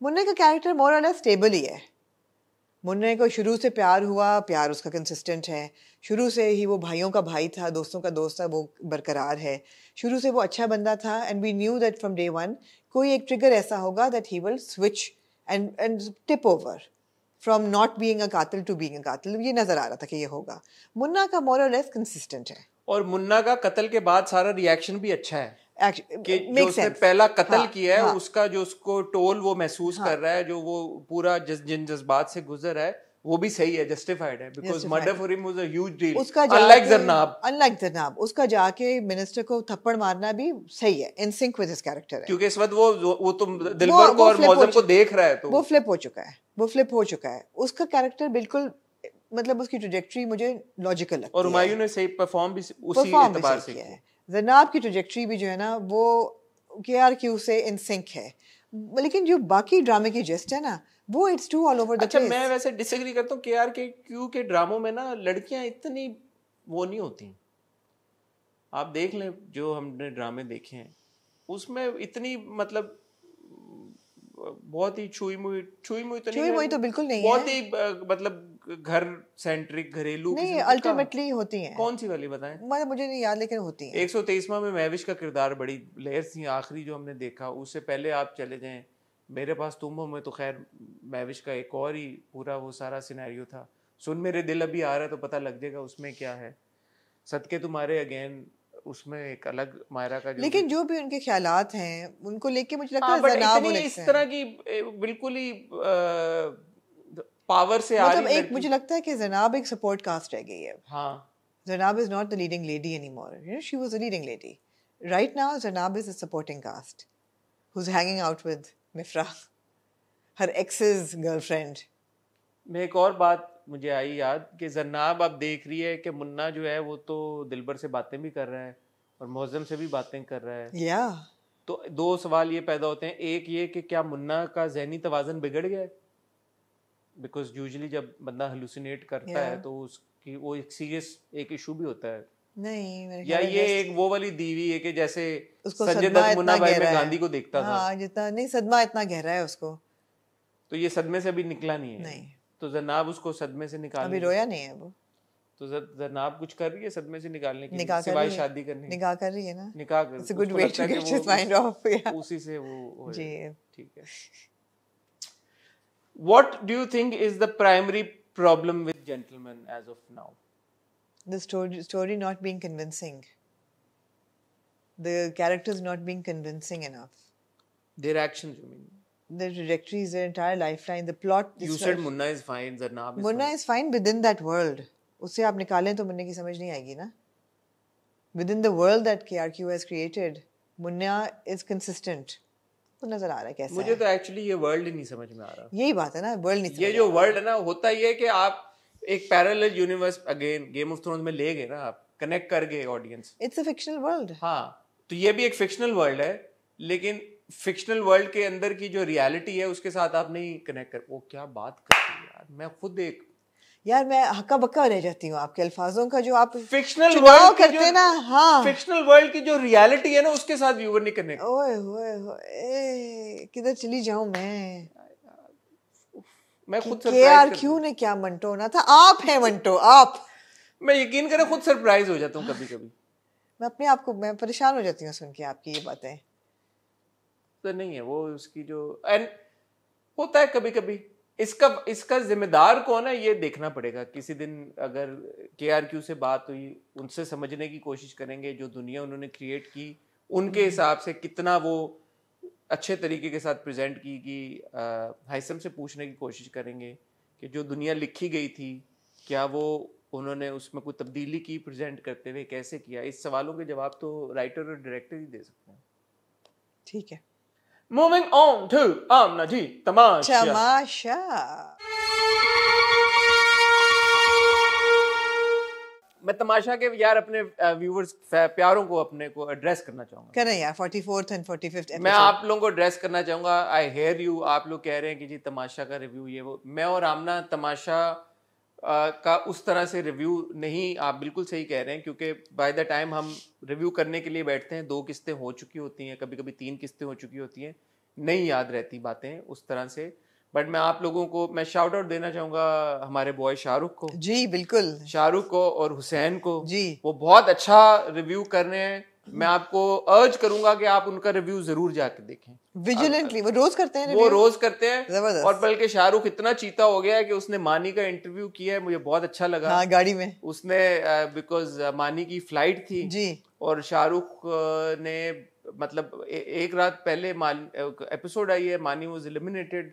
मुन्ने का कैरेक्टर मोर और स्टेबल ही है मुन्ने को शुरू से प्यार हुआ प्यार उसका कंसिस्टेंट है शुरू से ही वो भाइयों का भाई था दोस्तों का दोस्त था वो बरकरार है शुरू से वो अच्छा बंदा था and we knew that from day one कोई एक ट्रिगर ऐसा होगा that he will switch and and tip over from not being a कातिल टू बींग अ कातिल ये नज़र आ रहा था कि ये होगा मुन्ना का मोरल लेस कंसिस्टेंट है और मुन्ना का कत्ल के बाद सारा रिएक्शन भी अच्छा है कि जो उसने पहला कत्ल हाँ, किया है हाँ, उसका जो उसको टोल वो महसूस हाँ, कर रहा है जो वो पूरा जिन जज्बात से गुजर है वो भी सही है जस्टिफाइड है because murder for him was a huge deal उसका अनलाइक जरनाब अनलाइक जरनाब उसका जाके मिनिस्टर को थप्पड़ मारना भी सही है in sync with his character है क्योंकि इस वक्त वो वो तुम तो दिलबर को और मौजम को देख रहा है तो वो फ्लिप हो चुका है वो फ्लिप हो चुका है उसका कैरेक्टर बिल्कुल मतलब उसकी ट्रेजेक्टरी मुझे लॉजिकल लगती है और हुमायूं ने सही परफॉर्म भी उसी एतबार से किया है जनाब की ट्रजेक्ट्री भी जो है ना वो के आर क्यू से इन सिंक है लेकिन जो बाकी ड्रामे की जेस्ट है ना वो इट्स टू ऑल ओवर अच्छा मैं वैसे डिसएग्री करता हूँ के आर के क्यू के ड्रामों में ना लड़कियाँ इतनी वो नहीं होती आप देख लें जो हमने ड्रामे देखे हैं उसमें इतनी मतलब बहुत ही छुई मुई छुई मुई तो छुई मुई तो बिल्कुल नहीं बहुत ही मतलब घर सेंट्रिक घरेलू नहीं अल्टीमेटली होती हैं कौन सी वाली बताएं मैं मुझे नहीं याद लेकिन होती हैं 123वां में महविश का किरदार बड़ी लेयर थी आखिरी जो हमने देखा उससे पहले आप चले जाएं मेरे पास तुम हो मैं तो खैर महविश का एक और ही पूरा वो सारा सिनेरियो था सुन मेरे दिल अभी आ रहा है तो पता लग जाएगा उसमें क्या है सदके तुम्हारे अगेन उसमें एक अलग मायरा का जो लेकिन जो भी उनके ख्याल हैं उनको लेके मुझे लगता हाँ, है इस तरह की बिल्कुल ही पावर से मतलब आ रही मतलब एक मुझे लगता है कि जनाब एक सपोर्ट कास्ट रह गई है हाँ Zarnab is not the leading lady any more you know she was a leading lady right now Zarnab is a supporting cast who is hanging out with Mifra her ex's girlfriend मैं एक और बात मुझे आई याद कि जनाब आप देख रही है कि मुन्ना जो है वो तो दिलबर से बातें भी कर रहा है और मोहजम से भी बातें कर रहा है या yeah. तो दो सवाल ये पैदा होते हैं एक ये कि क्या मुन्ना का जहनी तोज़न बिगड़ गया है बिकॉज यूजली जब बंदा हेलुसिनेट करता yeah. है तो उसकी वो एक सीरियस एक इशू भी होता है नहीं या ये एक वो वाली दीवी है कि जैसे संजय दत्त मुन्ना भाई में गांधी को देखता हाँ, था जितना नहीं सदमा इतना गहरा है उसको तो ये सदमे से अभी निकला नहीं है नहीं तो जनाब उसको सदमे से निकाल अभी रोया नहीं है वो तो जनाब कुछ कर रही है सदमे से निकालने की निकाह सिवाय शादी करने निकाह कर रही है ना निकाह कर good way to get his mind off उसी से वो जी ठीक है What do you think is the primary problem with gentlemen as of now? The story, story not being convincing. The characters not being convincing enough. Their actions, you mean? The trajectory is their entire lifeline. The plot. You said Munna is fine, Zarnab is Munna fine. is fine within that world. उससे आप निकालें तो मुन्ने की समझ नहीं आएगी ना Within the world that that has created, Munna is consistent. आपको तो नजर आ रहा है कैसे मुझे है? तो एक्चुअली ये वर्ल्ड ही नहीं समझ में आ रहा यही बात है ना वर्ल्ड नहीं ये जो वर्ल्ड है ना होता ही है कि आप एक parallel universe again Game of Thrones में ले गए ना आप कनेक्ट कर गए audience it's a fictional world हाँ तो ये भी एक फिक्शनल वर्ल्ड है लेकिन फिक्शनल वर्ल्ड के अंदर की जो रियलिटी है उसके साथ आप नहीं कनेक्ट कर वो क्या बात कर रही यार मैं खुद एक यार मैं हक्का बक्का रह जाती हूँ आपके अल्फाजों का जो आप फिक्शनल वर्ल्ड करते ना हाँ फिक्शनल वर्ल्ड की जो रियलिटी है ना उसके साथ व्यूवर नहीं करने ओए ओए ओए किधर चली जाऊं मैं मैं खुद के आर क्यू ने क्या मंटो ना था आप है मंटो आप मैं यकीन करें खुद सरप्राइज हो जाता हूँ कभी कभी मैं अपने आप को मैं परेशान हो जाती हूँ सुन के आपकी ये बातें तो नहीं है वो उसकी जो एंड होता है कभी कभी इसका इसका जिम्मेदार कौन है ये देखना पड़ेगा किसी दिन अगर के से बात हुई उनसे समझने की कोशिश करेंगे जो दुनिया उन्होंने क्रिएट की उनके हम्म। हिसाब से कितना वो अच्छे तरीके के साथ प्रेजेंट की कि हाइसम से पूछने की कोशिश करेंगे कि जो दुनिया लिखी गई थी क्या वो उन्होंने उसमें कोई तब्दीली की प्रेजेंट करते हुए कैसे किया इस सवालों के जवाब तो राइटर और डायरेक्टर ही दे सकते हैं ठीक है Moving on to Amna Tamasha. Tamasha. मैं तमाशा के यार अपने व्यूवर्स प्यारों को अपने को एड्रेस करना चाहूंगा करें यार 44th एंड 45th मैं आप लोगों को एड्रेस करना चाहूंगा आई हेयर यू आप लोग कह रहे हैं कि जी तमाशा का रिव्यू ये वो मैं और आमना तमाशा का उस तरह से रिव्यू नहीं आप बिल्कुल सही कह रहे हैं क्योंकि बाय द टाइम हम रिव्यू करने के लिए बैठते हैं दो किस्तें हो चुकी होती हैं कभी कभी तीन किस्तें हो चुकी होती हैं नहीं याद रहती बातें उस तरह से बट मैं आप लोगों को मैं शाउट आउट देना चाहूंगा हमारे बॉय शाहरुख को जी बिल्कुल शाहरुख को और हुसैन को जी वो बहुत अच्छा रिव्यू कर रहे हैं मैं आपको अर्ज करूंगा कि आप उनका रिव्यू जरूर जाके देखें विजिलेंटली वो रोज करते हैं वो रोज करते हैं और बल्कि शाहरुख इतना चीता हो गया है कि उसने मानी का इंटरव्यू किया है मुझे बहुत अच्छा लगा हाँ, गाड़ी में उसने बिकॉज मानी की फ्लाइट थी जी और शाहरुख ने मतलब ए, एक रात पहले एपिसोड आई है Mani was eliminated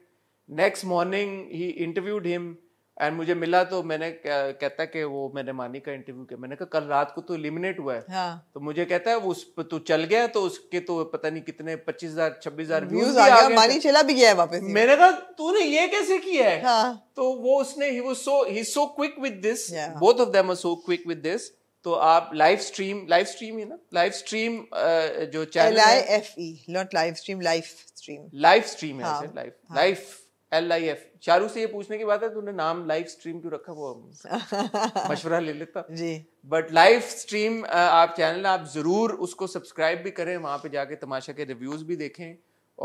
next morning he interviewed him and मुझे मिला तो मैंने कहता कि वो मैंने मानी का इंटरव्यू किया मैंने कहा कल रात को तो इलिमिनेट हुआ है हाँ. तो मुझे कहता है उस तू चल गया तो उसके तो पता नहीं कितने पच्चीस हजार छब्बीस हजार व्यूज आ गया मानी चला भी गया है वापस मैंने कहा तूने ये कैसे किया है हाँ. तो वो उसने ही वो so he so quick with this both of them are so quick with this तो आप लाइव स्ट्रीम लाइव स्ट्रीम है ना लाइव स्ट्रीम जो चैनल है F E not live stream live stream live stream है live live L I F Charu से ये पूछने की बात है तूने नाम लाइव स्ट्रीम क्यों रखा वो मशवरा ले लेता जी बट लाइव स्ट्रीम आप चैनल आप ज़रूर उसको सब्सक्राइब भी करें वहाँ पे जाके तमाशा के रिव्यूज़ भी देखें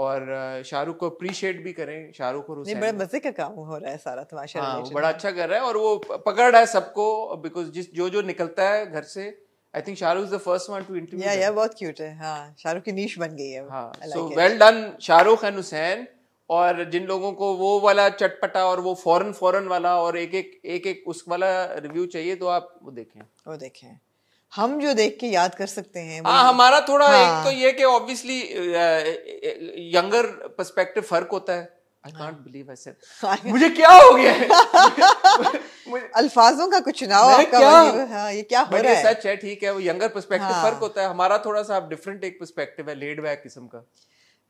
और शाहरुख को अप्रिशिएट भी करें शाहरुख और नहीं बड़े मजे का काम हो रहा है सारा तमाशा हाँ, बड़ा अच्छा कर रहा है और वो पकड़ रहा है सबको बिकॉज जिस जो जो निकलता है घर से I think Shahrukh the first one to interview या या बहुत क्यूट है हाँ शाहरुख की नीश बन गई है हाँ so well done Shahrukh and Hussain और जिन लोगों को वो वाला चटपटा और वो फॉरन फॉरन वाला और एक एक एक एक उस वाला रिव्यू चाहिए तो आप वो देखें वो देखें हम जो देख के याद कर सकते हैं आ, हाँ, हमारा थोड़ा हाँ। एक तो ये कि ऑब्वियसली यंगर पर्सपेक्टिव फर्क होता है I can't believe I said मुझे क्या हो गया अल्फाजों का कुछ चुनाव आपका क्या? हाँ, ये क्या हो रहा है सच है ठीक है वो यंगर पर्सपेक्टिव हाँ। फर्क होता है हमारा थोड़ा सा आप डिफरेंट एक पर्सपेक्टिव है लेड बैक किस्म का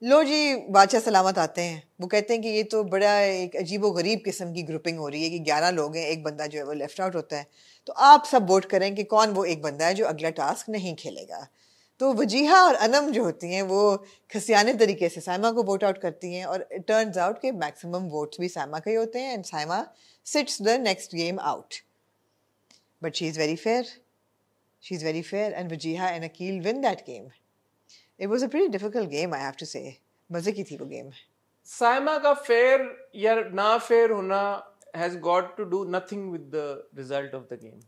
लो जी बादशाह सलामत आते हैं वो कहते हैं कि ये तो बड़ा एक अजीब व गरीब किस्म की ग्रुपिंग हो रही है कि ग्यारह लोग हैं एक बंदा जो है वो लेफ्ट आउट होता है तो आप सब वोट करें कि कौन वो एक बंदा है जो अगला टास्क नहीं खेलेगा तो वजीहा और अनम जो होती हैं वो खसियाने तरीके से सैमा को वोट आउट करती हैं और टर्न आउट के मैक्सिमम वोट्स भी सैमा के ही होते हैं and Saima sits the next game out but she is very fair she is very fair and Wajiha and Aqeel win that game it was a very difficult game I have to say मज़े की थी वो गेम साइमा का फेयर या ना फेयर होना has got to do nothing with the result of the game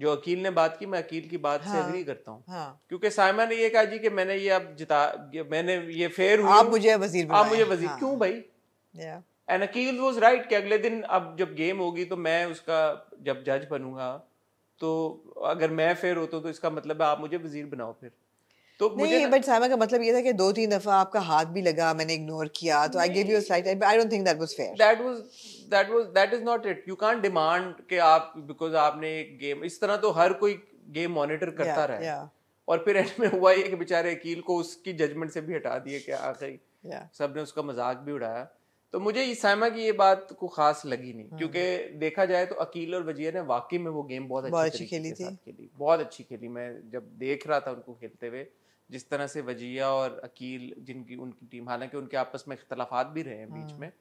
जो अकील ने बात की मैं अकील की बात हाँ, से एग्री करता हूँ हाँ, क्योंकि साइमा ने ये कहा जी कि मैंने ये अब जिता मैंने ये फेयर हुई आप मुझे वजीर आप मुझे वजीर हाँ, क्यों भाई एंड अकील वाज राइट कि अगले दिन अब जब गेम होगी तो मैं उसका जब जज बनूंगा तो अगर मैं फेयर होता तो इसका मतलब है आप मुझे वजीर बनाओ फिर तो नहीं बट सामा का मतलब ये था कि दो तीन दफा आपका हाथ भी लगा मैंने इग्नोर किया तो I give you a slight I don't think that was fair that was that was that is not it you can't demand कि आप बिकॉज आपने एक गेम इस तरह तो हर कोई गेम मॉनिटर करता yeah, रहा yeah. और फिर एंड में हुआ ये कि बेचारे अकील को उसकी जजमेंट से भी हटा दिया कि आखिरी yeah. सब ने उसका मजाक भी उड़ाया तो मुझे इस इसामा की ये बात को खास लगी नहीं hmm. क्योंकि देखा जाए तो अकील और वजीर ने वाकई में वो गेम बहुत अच्छी, खेली थी बहुत अच्छी खेली मैं जब देख रहा था उनको खेलते हुए जिस तरह से वजिया और अकील जिनकी उनकी टीम हालांकि उनके आपस में इख्तलाफात भी रहे हैं बीच हाँ। में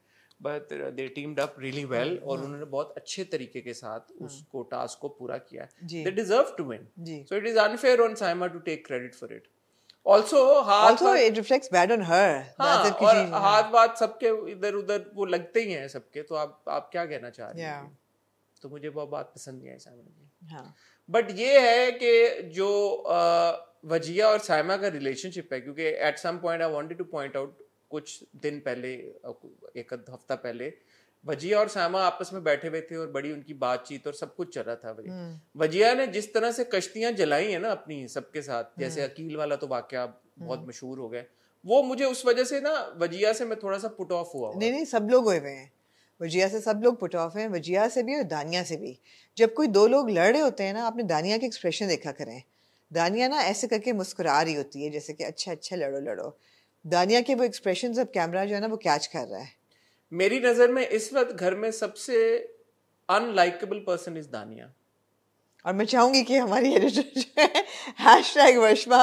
but they teamed up really well और हाँ। उन्होंने बहुत अच्छे तरीके के साथ हाँ। उसको टास्क को पूरा किया they deserve to win so it is unfair on to take credit for it हाथ और हाथ बात सबके इधर उधर वो लगते ही हैं सबके तो आप आप क्या कहना चाह रहे हैं तो मुझे वो बात पसंद नहीं आई बट ये है कि जो वजिया और सायमा का रिलेशनशिप है क्योंकि at some point I wanted to point out कुछ दिन पहले एक हफ्ता पहले वजिया और सामा आपस में बैठे हुए थे और बड़ी उनकी बातचीत और सब कुछ चल रहा था हम्म। वजिया ने जिस तरह से कश्तियां जलाई है ना अपनी सबके साथ हम्म। जैसे अकील वाला तो वाक्य बहुत हम्म। मशहूर हो गया वो मुझे उस वजह से ना वजिया से मैं थोड़ा सा पुट ऑफ हुआ नहीं नहीं सब लोग हुए हुए हैं वजिया से सब लोग पुट ऑफ हैं वजिया से भी और दानिया से भी जब कोई दो लोग लड़ रहे होते हैं ना आपने दानिया के एक्सप्रेशन देखा करें दानिया ना ऐसे करके मुस्कुरा रही होती है जैसे कि अच्छा अच्छा लड़ो लड़ो दानिया के वो एक्सप्रेशन अब कैमरा जो है ना वो कैच कर रहा है मेरी नज़र में इस वक्त घर में सबसे अनलाइकेबल पर्सन इज दानिया और मैं चाहूंगी कि हमारी एडिटर जो है हैश टैग वर्षमा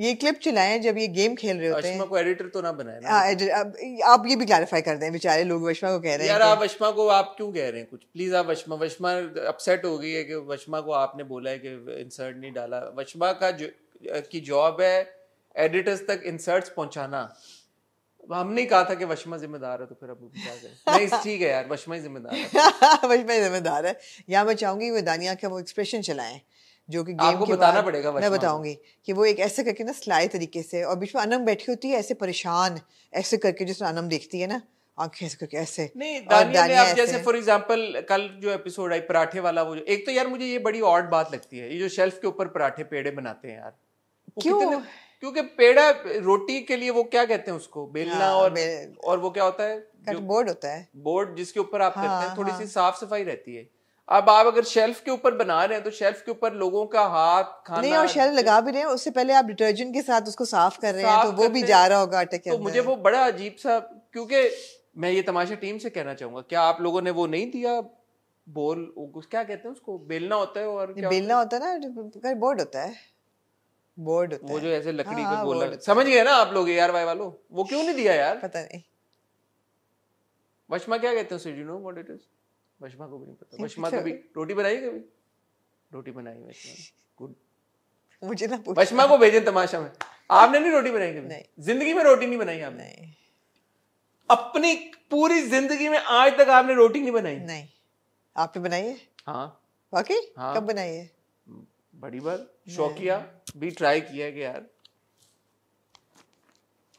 ये क्लिप चलाएं जब ये गेम खेल रहे होते हैं को एडिटर तो ना बनाए ना आ, हाँ, आप ये भी क्लैरिफाई कर दें बेचारे लोग वशमा को कह रहे हैं यार आप वशमा को आप क्यों कह रहे हैं कुछ प्लीज आप वशमा वशमा अपसेट हो गई है कि वशमा को आपने बोला है कि इंसर्ट नहीं डाला वशमा का जो की जॉब है एडिटर्स तक इंसर्ट्स पहुंचाना हमने कहा था कि वशमा जिम्मेदार है तो फिर अब नहीं ठीक है यार वशमा ही जिम्मेदार है वशमा ही जिम्मेदार है यहाँ मैं चाहूंगी वो दानिया का वो एक्सप्रेशन चलाएं जो कि गेम आपको बताना पड़ेगा मैं बताऊंगी कि वो एक ऐसे करके ना सिलाई तरीके से और बीच में अनम बैठी होती है ऐसे परेशान ऐसे करके जिसमें अनम देखती है ना ऐसे आप जैसे फॉर एग्जांपल कल जो एपिसोड आई पराठे वाला वो जो एक तो यार मुझे ये बड़ी ऑड बात लगती है ये जो शेल्फ के ऊपर पराठे पेड़े बनाते हैं यार क्यों क्योंकि पेड़ा रोटी के लिए वो क्या कहते हैं उसको बेलना हाँ, और और वो क्या होता है बोर्ड होता है बोर्ड जिसके ऊपर आप करते हैं हाँ, थोड़ी हाँ। सी साफ सफाई रहती है अब आप अगर शेल्फ के ऊपर बना रहे हैं तो शेल्फ के ऊपर लोगों का हाथ खाना नहीं और शेल्फ लगा भी रहे हैं उससे पहले आप डिटर्जेंट के साथ उसको साफ कर रहे हैं तो वो भी जा रहा होगा आटे के तो मुझे वो बड़ा अजीब सा क्योंकि मैं ये तमाशा टीम से कहना चाहूंगा क्या आप लोगों ने वो नहीं दिया बोल क्या कहते हैं उसको बेलना होता है और बेलना होता है ना बोर्ड होता है बोर्ड वो जो ऐसे लकड़ी हाँ, का हाँ, गोला समझ गए ना आप लोग यार भाई वालों वो क्यों नहीं दिया यार पता नहीं वशमा क्या कहते हैं you know what it is Washma को भी नहीं पता वशमा कभी रोटी बनाई कभी रोटी बनाई वशमा गुड मुझे ना वशमा को भेजें तमाशा में आपने नहीं रोटी बनाई कभी जिंदगी में रोटी नहीं बनाई आपने अपनी पूरी जिंदगी में आज तक आपने रोटी नहीं बनाई नहीं आपने बनाई है हाँ वाकई हाँ। कब बनाई है बड़ी बार शौकिया भी ट्राई किया है कि यार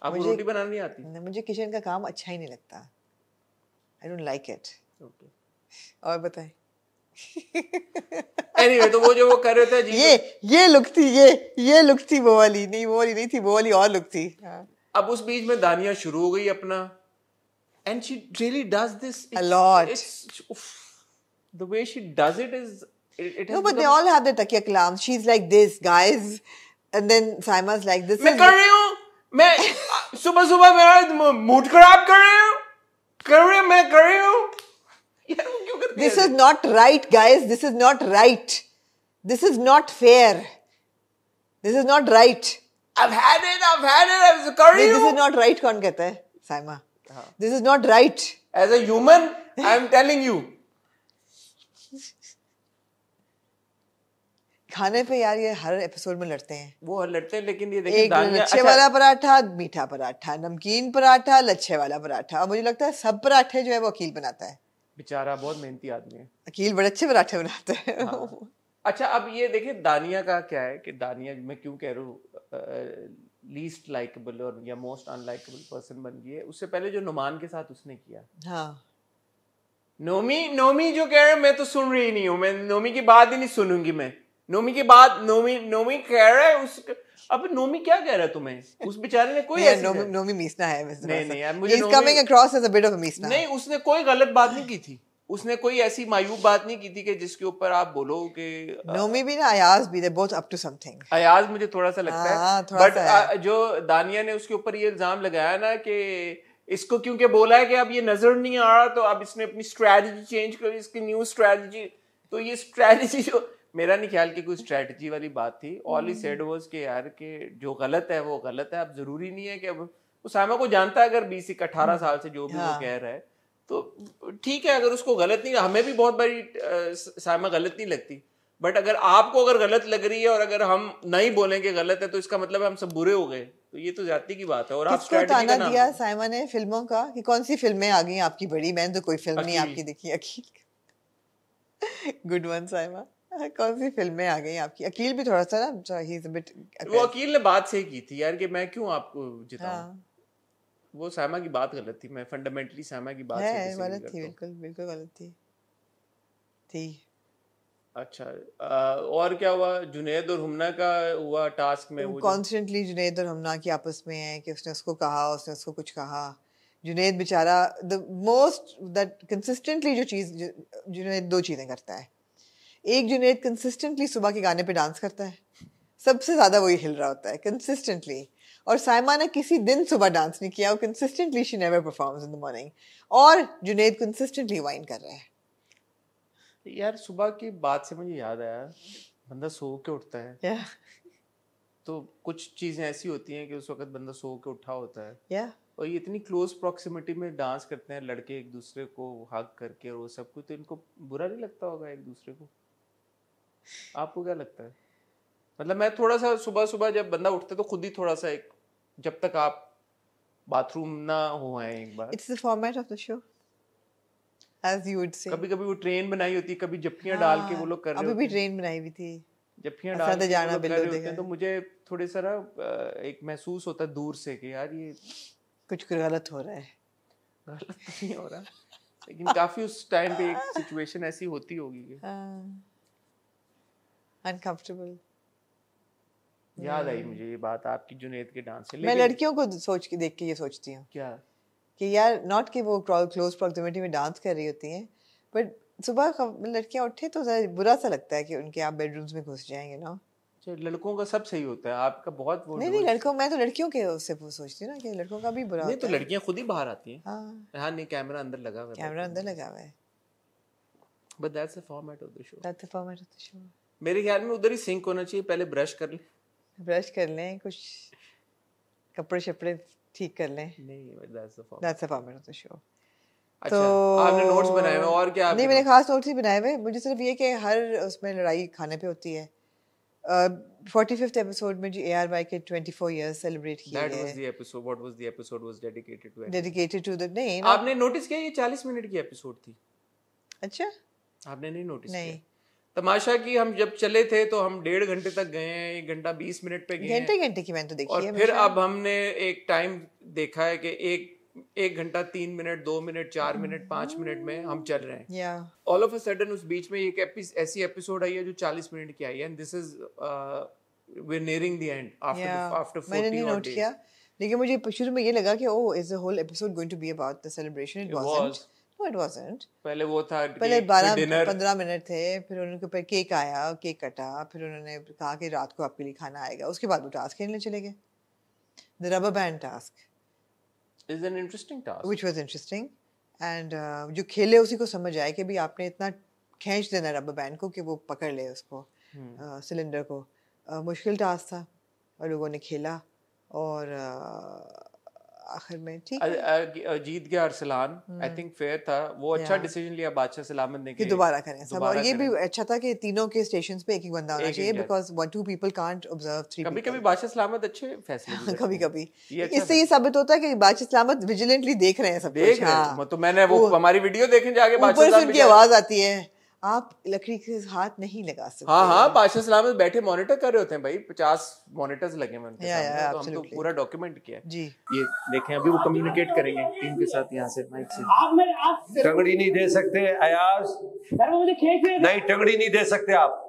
आपको रोटी बनानी नहीं आती नहीं मुझे किचन का काम अच्छा ही नहीं लगता I don't like it okay और बताए anyway, तो वो जो वो कर रहे थे जी ये ये लुक थी ये ये लुक थी वो वाली नहीं वो वाली नहीं थी वो वाली और लुक थी हाँ. अब उस बीच में दानिया शुरू हो गई अपना and she really does this a lot the way she does it is it no, but become... they all have their takia kalams. She's like this, guys, and then Saima's like this मैं कर रही हूं मैं सुबह सुबह मेरा मूड खराब कर रही हूं कर रही हूं मैं कर रही हूं this is not right guys this is not right this is not fair this is not right this is not right कौन कहता है? Saima this is not right as right. As a human, I'm खाने पे यार ये हर एपिसोड में लड़ते हैं वो हर लड़ते हैं लेकिन ये देखिए एक लच्छे अच्छा। वाला पराठा मीठा पराठा नमकीन पराठा लच्छे वाला पराठा और मुझे लगता है सब पराठे जो है वो अकील बनाता है बेचारा बहुत मेहनती आदमी है अकील बड़े अच्छे पराठे बनाते हैं हाँ। अच्छा अब ये देखिए दानिया का क्या है कि दानिया मैं क्यों कह रहा हूँ लीस्ट लाइकेबल और या मोस्ट अनलाइकेबल पर्सन बन गई है उससे पहले जो नुमान के साथ उसने किया हाँ नोमी नोमी जो कह रहे मैं तो सुन रही नहीं हूँ मैं नोमी की बात ही नहीं सुनूंगी मैं नोमी की बात नोमी नोमी कह रहा है उस अब नोमी क्या कह रहा है तुम्हें उस बेचारे ने कोई नहीं, नोमी, नोमी मीसना है नहीं नहीं यार मुझे coming as a bit of a मीसना नहीं उसने कोई गलत बात नहीं की थी उसने कोई ऐसी मायूब बात नहीं की थी कि जिसके ऊपर आप बोलो कि नोमी भी ना अयाज भी they both up to something Ayaz मुझे थोड़ा सा लगता आ, है बट हाँ, जो दानिया ने उसके ऊपर ये इल्जाम लगाया ना कि इसको क्योंकि बोला है कि अब ये नजर नहीं आ रहा तो अब इसने अपनी स्ट्रेटजी चेंज करी इसकी न्यू स्ट्रेटजी तो ये स्ट्रेटजी जो मेरा नहीं ख्याल कि कोई स्ट्रेटजी वाली बात थी ऑल ही सेड वाज के यार के जो गलत है वो गलत है अब जरूरी नहीं है कि अब उसामा को जानता है अगर बीस इक अठारह hmm. साल से जो भी वो हाँ। कह रहा है तो ठीक है अगर उसको गलत नहीं हमें भी बहुत बड़ी सामा गलत नहीं लगती बट अगर आपको अगर गलत लग रही है और अगर हम नहीं बोलेंगे गलत है तो इसका मतलब हम सब बुरे हो गए तो ये तो जाति की बात है और आपको ताना दिया साइमा ने फिल्मों का कि कौन सी फिल्में आ गई आपकी बड़ी मैंने तो कोई फिल्म नहीं आपकी देखी अकील गुड वन साइमा कौन सी फिल्में आ गई आपकी अकील भी थोड़ा सा ना ही इज अ बिट वो अकील ने बात सही की थी यार कि मैं क्यों आपको जिताऊं हाँ। वो सामा की बात गलत थी मैं फंडामेंटली सामा की बात है गलत थी बिल्कुल बिल्कुल गलत थी थी अच्छा आ, और क्या हुआ जुनेद और हुमना का हुआ टास्क में वो कांस्टेंटली जुनेद और हुमना की आपस में है कि उसने उसको कहा उसने उसको कुछ कहा जुनेद बेचारा द मोस्ट दैट कंसिस्टेंटली जो चीज़ जुनेद दो चीज़ें करता है एक जुनेद कंसिस्टेंटली सुबह के गाने पे डांस करता है सबसे ज़्यादा वही हिल रहा होता है कंसिस्टेंटली और साइमा ने किसी दिन सुबह डांस नहीं किया वो consistently she never performs in the morning और जुनेद कंसिस्टेंटली वाइन कर रहा है यार सुबह की बात से मुझे याद आया बंदा सो के उठता है या yeah. तो कुछ चीज़ें ऐसी होती हैं कि उस वक्त बंदा सो के उठा होता है या yeah. और ये इतनी क्लोज प्रॉक्सिमिटी में डांस करते हैं लड़के एक दूसरे को हक करके और वो सब कुछ तो इनको बुरा नहीं लगता होगा एक दूसरे को आपको क्या लगता है मतलब मैं थोड़ा सा सुबह सुबह जब बंदा उठता है तो खुद ही थोड़ा सा एक जब तक आप बाथरूम ना हो आए एक बार it's the format of the show as you would say कभी कभी वो ट्रेन बनाई होती कभी जप्पियां हाँ, डाल के वो लोग कर रहे अभी भी ट्रेन बनाई हुई थी जप्पियां तो डाल के जाना बिल्कुल होते हैं तो मुझे थोड़े सारा एक महसूस होता है दूर से कि यार ये कुछ गलत हो रहा है गलत नहीं हो रहा लेकिन काफी उस टाइम पे एक सिचुएशन ऐसी होती होगी कि हाँ। अनकंफर्टेबल याद आई hmm. मुझे ये बात आपकी जुनेद के डांस से मैं लड़कियों को सोच के देख के ये सोचती हूँ क्या कि यार नॉट कि वो क्लोज प्रॉक्सिमिटी में डांस कर रही होती हैं बट सुबह मतलब लड़कियां उठे तो बुरा सा लगता है कि उनके आप बेडरूम्स में घुस जाएंगे ना अच्छा, लड़कों का सब सही होता है आपका बहुत वो नहीं नहीं लड़कों मैं तो लड़कियों के उससे सोचती हूँ ना कि लड़कों का भी बुरा नहीं तो लड़कियां खुद ही बाहर आती हैं हाँ हाँ नहीं कैमरा अंदर लगा हुआ है कैमरा अंदर लगा हुआ है but that's the format of the show that's the format of the show मेरे ख्याल में उधर ही सिंक होना चाहिए पहले ब्रश कर लें ब्रश कर लें कुछ कपड़े शपड़े ठीक कर लें नहीं that's the form that's the form of the show अच्छा, तो आपने नोट्स बनाए हुए और क्या नहीं मैंने खास नोट्स ही बनाए हुए मुझे सिर्फ ये कि हर उसमें लड़ाई खाने पे होती है फोर्टी फिफ्थ एपिसोड में जी ए आर वाई के ट्वेंटी फोर ईयर्स सेलिब्रेट किए that was the episode what was the episode was dedicated to dedicated to the नहीं आपने नोटिस किया ये 40 मिनट की एपिसोड थी अच्छा आपने नहीं नोटिस नहीं किया? तमाशा की हम जब चले थे तो हम डेढ़ घंटे तक गए हैं एक घंटा बीस मिनट पे गए घंटे घंटे की मैंने तो देखी और है फिर अब हमने एक टाइम देखा है कि एक एक घंटा तीन मिनट दो मिनट चार मिनट पांच मिनट में हम चल रहे हैं ऑल ऑफ अ सडन उस बीच में एक एपिस, ऐसी एपिसोड आई है जो चालीस मिनट की आई है and this is way nearing the end after after note किया लेकिन मुझे शुरू में ये लगा कि oh is the whole episode going to be about the celebration it was it wasn't पहले वो था पहले बारह पंद्रह मिनट थे फिर उनके ऊपर केक आया केक कटा फिर उन्होंने कहा कि रात को आपके लिए खाना आएगा उसके बाद वो टास्क खेलने चले गए the rubber band task is an interesting task which was interesting and जो खेले उसी को समझ आए कि भी आपने इतना खींच देना रबर बैंड को कि वो पकड़ ले उसको सिलेंडर hmm. uh, को uh, मुश्किल टास्क था और लोगों ने खेला और uh, आखिर में ठीक जीत गया अरसलान आई थिंक फेयर था वो अच्छा डिसीजन लिया बादशाह सलामत ने कि दोबारा करें सब और ये भी अच्छा था कि तीनों के स्टेशन पे एक एक बंदा होना चाहिए because one two people can't observe three कभी कभी बादशाह सलामत अच्छे फैसले कभी कभी अच्छा इससे ये साबित होता है कि बादशाह सलामत विजिलेंटली देख रहे हैं सब देख रहे हैं हाँ। तो मैंने वो हमारी वीडियो देखने जाके बादशाह सलामत की आवाज आती है आप लकड़ी के हाथ नहीं लगा सकते हाँ हाँ बादशाह सलामत तो बैठे मॉनिटर कर रहे होते हैं भाई पचास मॉनिटर्स लगे हुए उनके या, तो हम तो पूरा डॉक्यूमेंट किया है जी ये देखें अभी वो कम्युनिकेट करेंगे टीम के साथ यहाँ से माइक से आप मैं आप टंगड़ी नहीं दे सकते अयाज सर वो मुझे खेच नहीं टंगड़ी नहीं दे सकते आप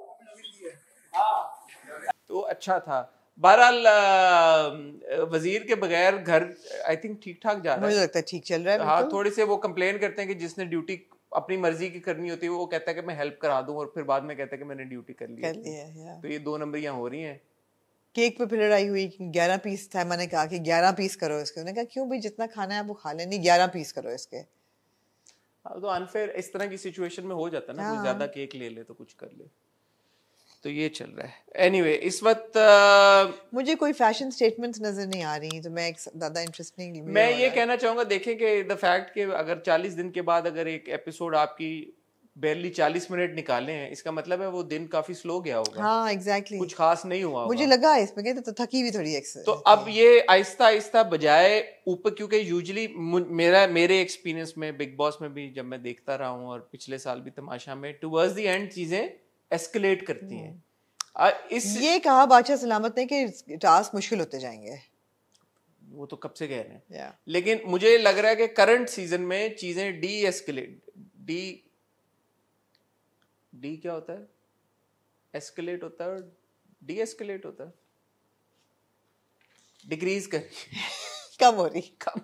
तो अच्छा था बहरहाल वजीर के बगैर घर आई थिंक ठीक ठाक जा रहा है मुझे लगता है ठीक चल रहा है हाँ थोड़े से वो कंप्लेन करते हैं कि जिसने ड्यूटी अपनी मर्जी की करनी होती है वो कहता है कि मैं हेल्प करा दूं और फिर बाद में कहता है कि मैंने ड्यूटी कर ली कर है तो ये दो नंबर नंबरियां हो रही हैं केक पे फिर लड़ाई हुई ग्यारह पीस था मैंने कहा कि ग्यारह पीस करो इसके उन्होंने कहा क्यों भाई जितना खाना है वो खा लेनी ग्यारह पीस करो इसके हाँ, तो अनफेयर इस तरह की सिचुएशन में हो जाता है ना कुछ हाँ। ज्यादा केक ले ले तो कुछ कर ले तो ये चल रहा है एनीवे anyway, इस वक्त uh, मुझे कोई फैशन स्टेटमेंट्स नजर नहीं आ रही तो मैं एक ज्यादा इंटरेस्ट नहीं मैं ये कहना चाहूंगा देखें कि द फैक्ट कि अगर 40 दिन के बाद अगर एक एपिसोड आपकी बेरली 40 मिनट निकाले हैं इसका मतलब है वो दिन काफी स्लो गया होगा हाँ एग्जैक्टली exactly. कुछ खास नहीं हुआ मुझे लगा इसमें कहते तो थकी भी थोड़ी तो अब ये आहिस्ता आहिस्ता बजाय ऊपर क्योंकि यूजली मेरा मेरे एक्सपीरियंस में बिग बॉस में भी जब मैं देखता रहा हूँ और पिछले साल भी तमाशा में टूवर्ड्स दी एंड चीजें एस्केलेट करती हैं हम्म। इस ये कहा बादशाह सलामत ने कि टास्क मुश्किल होते जाएंगे वो तो कब से कह रहे हैं लेकिन मुझे लग रहा है कि करंट सीजन में चीजें डी एस्केलेट डी डी क्या होता है एस्केलेट होता है डी एस्केलेट होता है डिक्रीज कर कम हो रही कम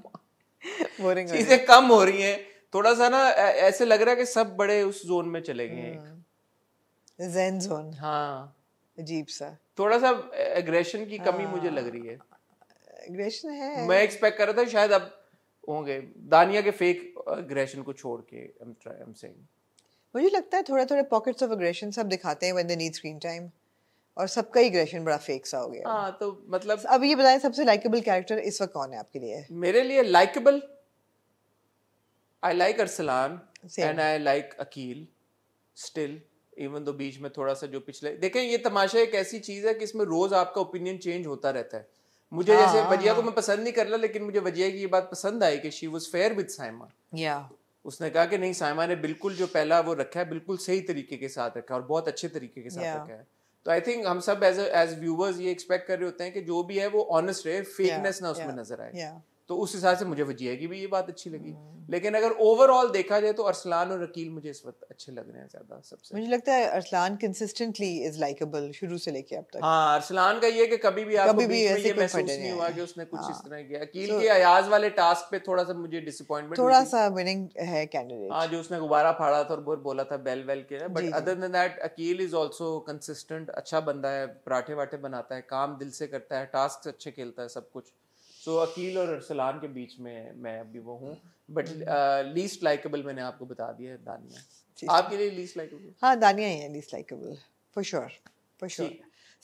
बोरिंग चीजें कम हो रही हैं थोड़ा सा ना ऐसे लग रहा है कि सब बड़े उस जोन में चले गए हैं hmm. जेन जोन हाँ अजीब सा थोड़ा सा एग्रेशन की कमी हाँ, मुझे लग रही है एग्रेशन है मैं एक्सपेक्ट कर रहा था शायद अब होंगे दानिया के फेक एग्रेशन को छोड़ के आई एम सेइंग मुझे लगता है थोड़ा थोड़ा पॉकेट्स ऑफ एग्रेशन सब दिखाते हैं when they need screen time और सबका ही एग्रेशन बड़ा फेक सा हो गया हाँ तो मतलब अब ये बताएं सबसे लाइकेबल कैरेक्टर इस वक्त कौन है आपके लिए मेरे लिए likeable I like Arsalan and I like Aqeel still even though बीच में थोड़ा सा जो पिछले देखें ये तमाशा एक ऐसी चीज है कि इसमें रोज आपका ओपिनियन चेंज होता रहता है मुझे हाँ, जैसे वजिया हाँ, को हाँ। मैं पसंद नहीं कर रहा लेकिन मुझे वजिया की ये बात पसंद आई कि she was fair with Saima या उसने कहा कि नहीं साइमा ने बिल्कुल जो पहला वो रखा है बिल्कुल सही तरीके के साथ रखा है और बहुत अच्छे तरीके के साथ रखा है तो आई थिंक हम सब एज एज व्यूवर्स ये एक्सपेक्ट कर रहे होते हैं कि जो भी है वो ऑनेस्ट रहे फेकनेस ना उसमें नजर आए तो उस हिसाब से मुझे वजिया की भी ये बात अच्छी लगी हम्म। लेकिन अगर ओवरऑल देखा जाए तो अरसलान और अकील मुझे इस वक्त अच्छे लग रहे हैं ज्यादा सबसे मुझे लगता है अरसलान कंसिस्टेंटली इज लाइकेबल शुरू से लेके अब तक हाँ अरसलान का ये कि कभी भी आपको कभी भी ऐसे ये महसूस नहीं हुआ कि उसने कुछ हाँ। इस तरह किया अकील के अयाज वाले टास्क पे थोड़ा सा मुझे डिसअपॉइंटमेंट थोड़ा सा विनिंग है कैंडिडेट हाँ जो उसने गुब्बारा फाड़ा था और बोला था बेल वेल के but other than that Aqeel is also consistent अच्छा बंदा है पराठे वाठे बनाता है काम दिल से करता है टास्क अच्छे खेलता है सब कुछ सो अकील और अरसलान के बीच में मैं अभी वो हूँ बट लीस्ट लाइकेबल मैंने आपको बता दिया दानिया आपके लिए लीस्ट लाइकेबल हाँ दानिया ही है least likeable for sure for sure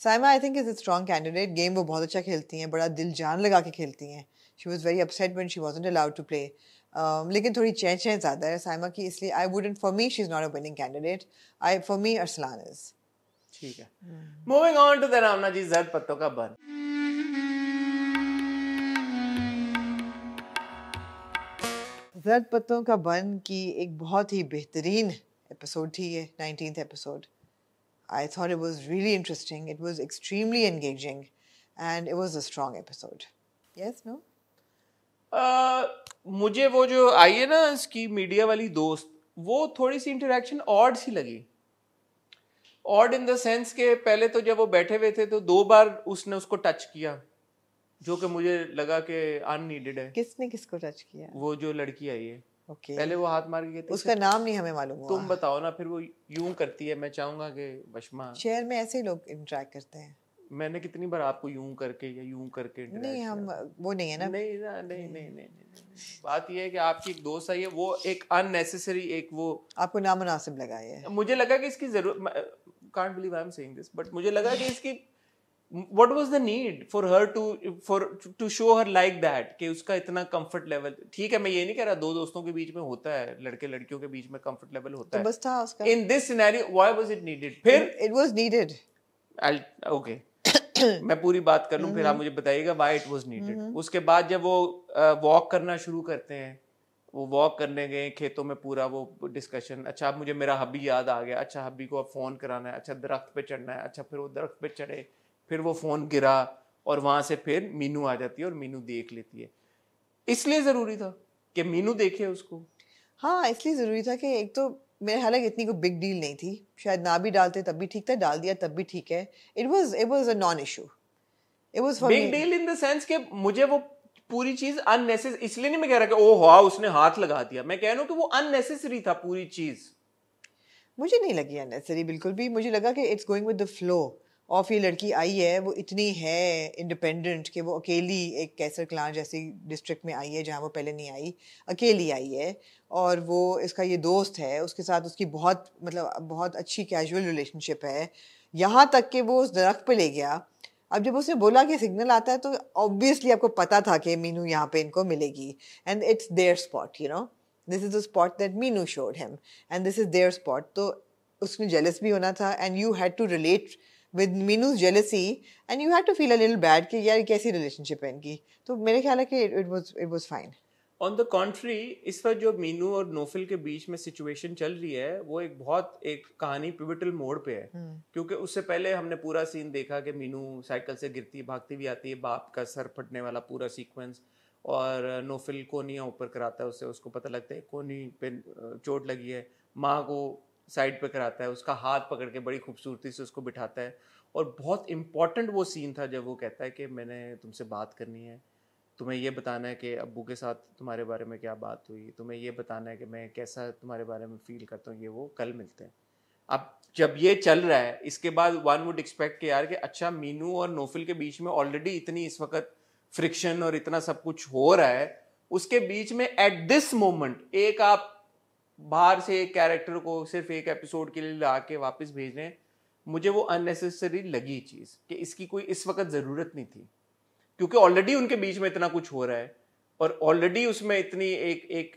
Saima I think is a strong candidate game वो बहुत अच्छा खेलती हैं बड़ा दिल जान लगा के खेलती हैं she was very upset when she was allowed to play लेकिन थोड़ी चें चें ज़्यादा है साइमा की इसलिए I wouldn't for me she is not a winning candidate I for me Arsalan is ठीक है मूविंग ऑन टू द रामना जी जद पत्तों का बर्न दर्द पत्तों का बन की एक बहुत ही बेहतरीन एपिसोड थी ये nineteen episode I thought it was really interesting it was extremely engaging and it was a strong episode yes no मुझे वो जो आई है ना इसकी मीडिया वाली दोस्त वो थोड़ी सी इंटरेक्शन ऑड सी लगी ऑड इन द सेंस के पहले तो जब वो बैठे हुए थे तो दो बार उसने उसको टच किया जो कि मुझे लगा कि अननीडेड है किसने किसको टच किया वो जो लड़की आई है ओके Okay. पहले वो हाथ मार के उसका से? अच्छा, नाम नहीं हमें मालूम तुम बताओ ना फिर वो यूं करती है मैं चाहूंगा कि बशमा शहर में ऐसे लोग इंटरेक्ट करते हैं मैंने कितनी बार आपको यूं करके या यूं करके नहीं हम वो नहीं है ना नहीं ना नहीं नहीं नहीं, नहीं, नहीं, नहीं, नहीं, नहीं। बात ये है कि आपकी एक दोस्त आई है वो एक अननेसेसरी एक वो आपको नामुनासिब लगा है मुझे लगा कि इसकी जरूरत can't believe I am saying this but मुझे लगा कि इसकी what was the need for her to for to show her like that कि उसका इतना कम्फर्ट लेवल ठीक है मैं ये नहीं कह रहा दो दोस्तों के बीच में होता है लड़के लड़कियों के बीच में कम्फर्ट लेवल होता तो है इन दिस उसका in this इट नीडेड फिर इट was नीडेड ओके मैं पूरी बात कर लूँ फिर आप mm-hmm. मुझे बताइएगा why it was needed mm-hmm. उसके बाद जब वो वॉक uh, करना शुरू करते हैं वो वॉक करने गए खेतों में पूरा वो डिस्कशन अच्छा अब मुझे मेरा हबी याद आ गया अच्छा हबी को अब फ़ोन कराना है अच्छा दरख्त पे चढ़ना है अच्छा फिर वो दरख्त पे चढ़े फिर वो फ़ोन गिरा और वहां से फिर मीनू आ जाती है और मीनू देख लेती है इसलिए ज़रूरी था कि मीनू देखे उसको हाँ इसलिए ज़रूरी था कि एक तो मेरे हालांकि इतनी कोई बिग डील नहीं थी शायद ना भी डालते तब भी ठीक था डाल दिया तब भी ठीक है it was it was a non issue it was big deal in the sense कि मुझे वो पूरी चीज अननेसेसरी इसलिए नहीं मैं कह रहा कि ओ हाँ उसने हाथ लगा दिया मैं कह रहा हूँ कि वो अननेसेसरी था पूरी चीज मुझे नहीं लगी अननेसेसरी बिल्कुल भी मुझे लगा कि it's going with the flow और फिर लड़की आई है वो इतनी है इंडिपेंडेंट कि वो अकेली एक कैसर क्लां जैसी डिस्ट्रिक्ट में आई है जहाँ वो पहले नहीं आई अकेली आई है और वो इसका ये दोस्त है उसके साथ उसकी बहुत मतलब बहुत अच्छी कैजुअल रिलेशनशिप है यहाँ तक कि वो उस दरख्त पर ले गया अब जब उसने बोला कि सिग्नल आता है तो ऑब्वियसली आपको पता था कि मीनू यहाँ पे इनको मिलेगी and it's their spot you know this is the spot that Meenu showed him and this is their spot तो उसमें जेलस भी होना था and you had to relate with Meenu's jealousy and you have to feel a little bad कि यार कैसी रिलेशनशिप है इनकी तो मेरे ख्याल है कि it was it was fine on the contrary इस वक्त जो मीनू और नोफिल के बीच में सिचुएशन चल रही है वो एक बहुत एक कहानी पिविटल मोड़ पे है hmm. क्योंकि उससे पहले हमने पूरा सीन देखा कि मीनू साइकिल से गिरती भागती भी आती है बाप का सर फटने वाला पूरा सीक्वेंस और नोफिल कोनिया ऊपर कराता है उससे उसको पता लगता है कोनी पे चोट लगी है माँ को साइड पे कराता है उसका हाथ पकड़ के बड़ी खूबसूरती से उसको बिठाता है और बहुत इम्पॉर्टेंट वो सीन था जब वो कहता है कि मैंने तुमसे बात करनी है तुम्हें यह बताना है कि अबू के साथ तुम्हारे बारे में क्या बात हुई तुम्हें ये बताना है कि मैं कैसा तुम्हारे बारे में फ़ील करता हूँ ये वो कल मिलते हैं अब जब ये चल रहा है इसके बाद वन वुड एक्सपेक्ट कि यार कि अच्छा मीनू और नोफिल के बीच में ऑलरेडी इतनी इस वक्त फ्रिक्शन और इतना सब कुछ हो रहा है उसके बीच में एट दिस मोमेंट एक आप बाहर से एक कैरेक्टर को सिर्फ एक एपिसोड के लिए ला के वापस भेज रहे हैं मुझे वो अननेसेसरी लगी चीज़ कि इसकी कोई इस वक्त ज़रूरत नहीं थी क्योंकि ऑलरेडी उनके बीच में इतना कुछ हो रहा है और ऑलरेडी उसमें इतनी एक एक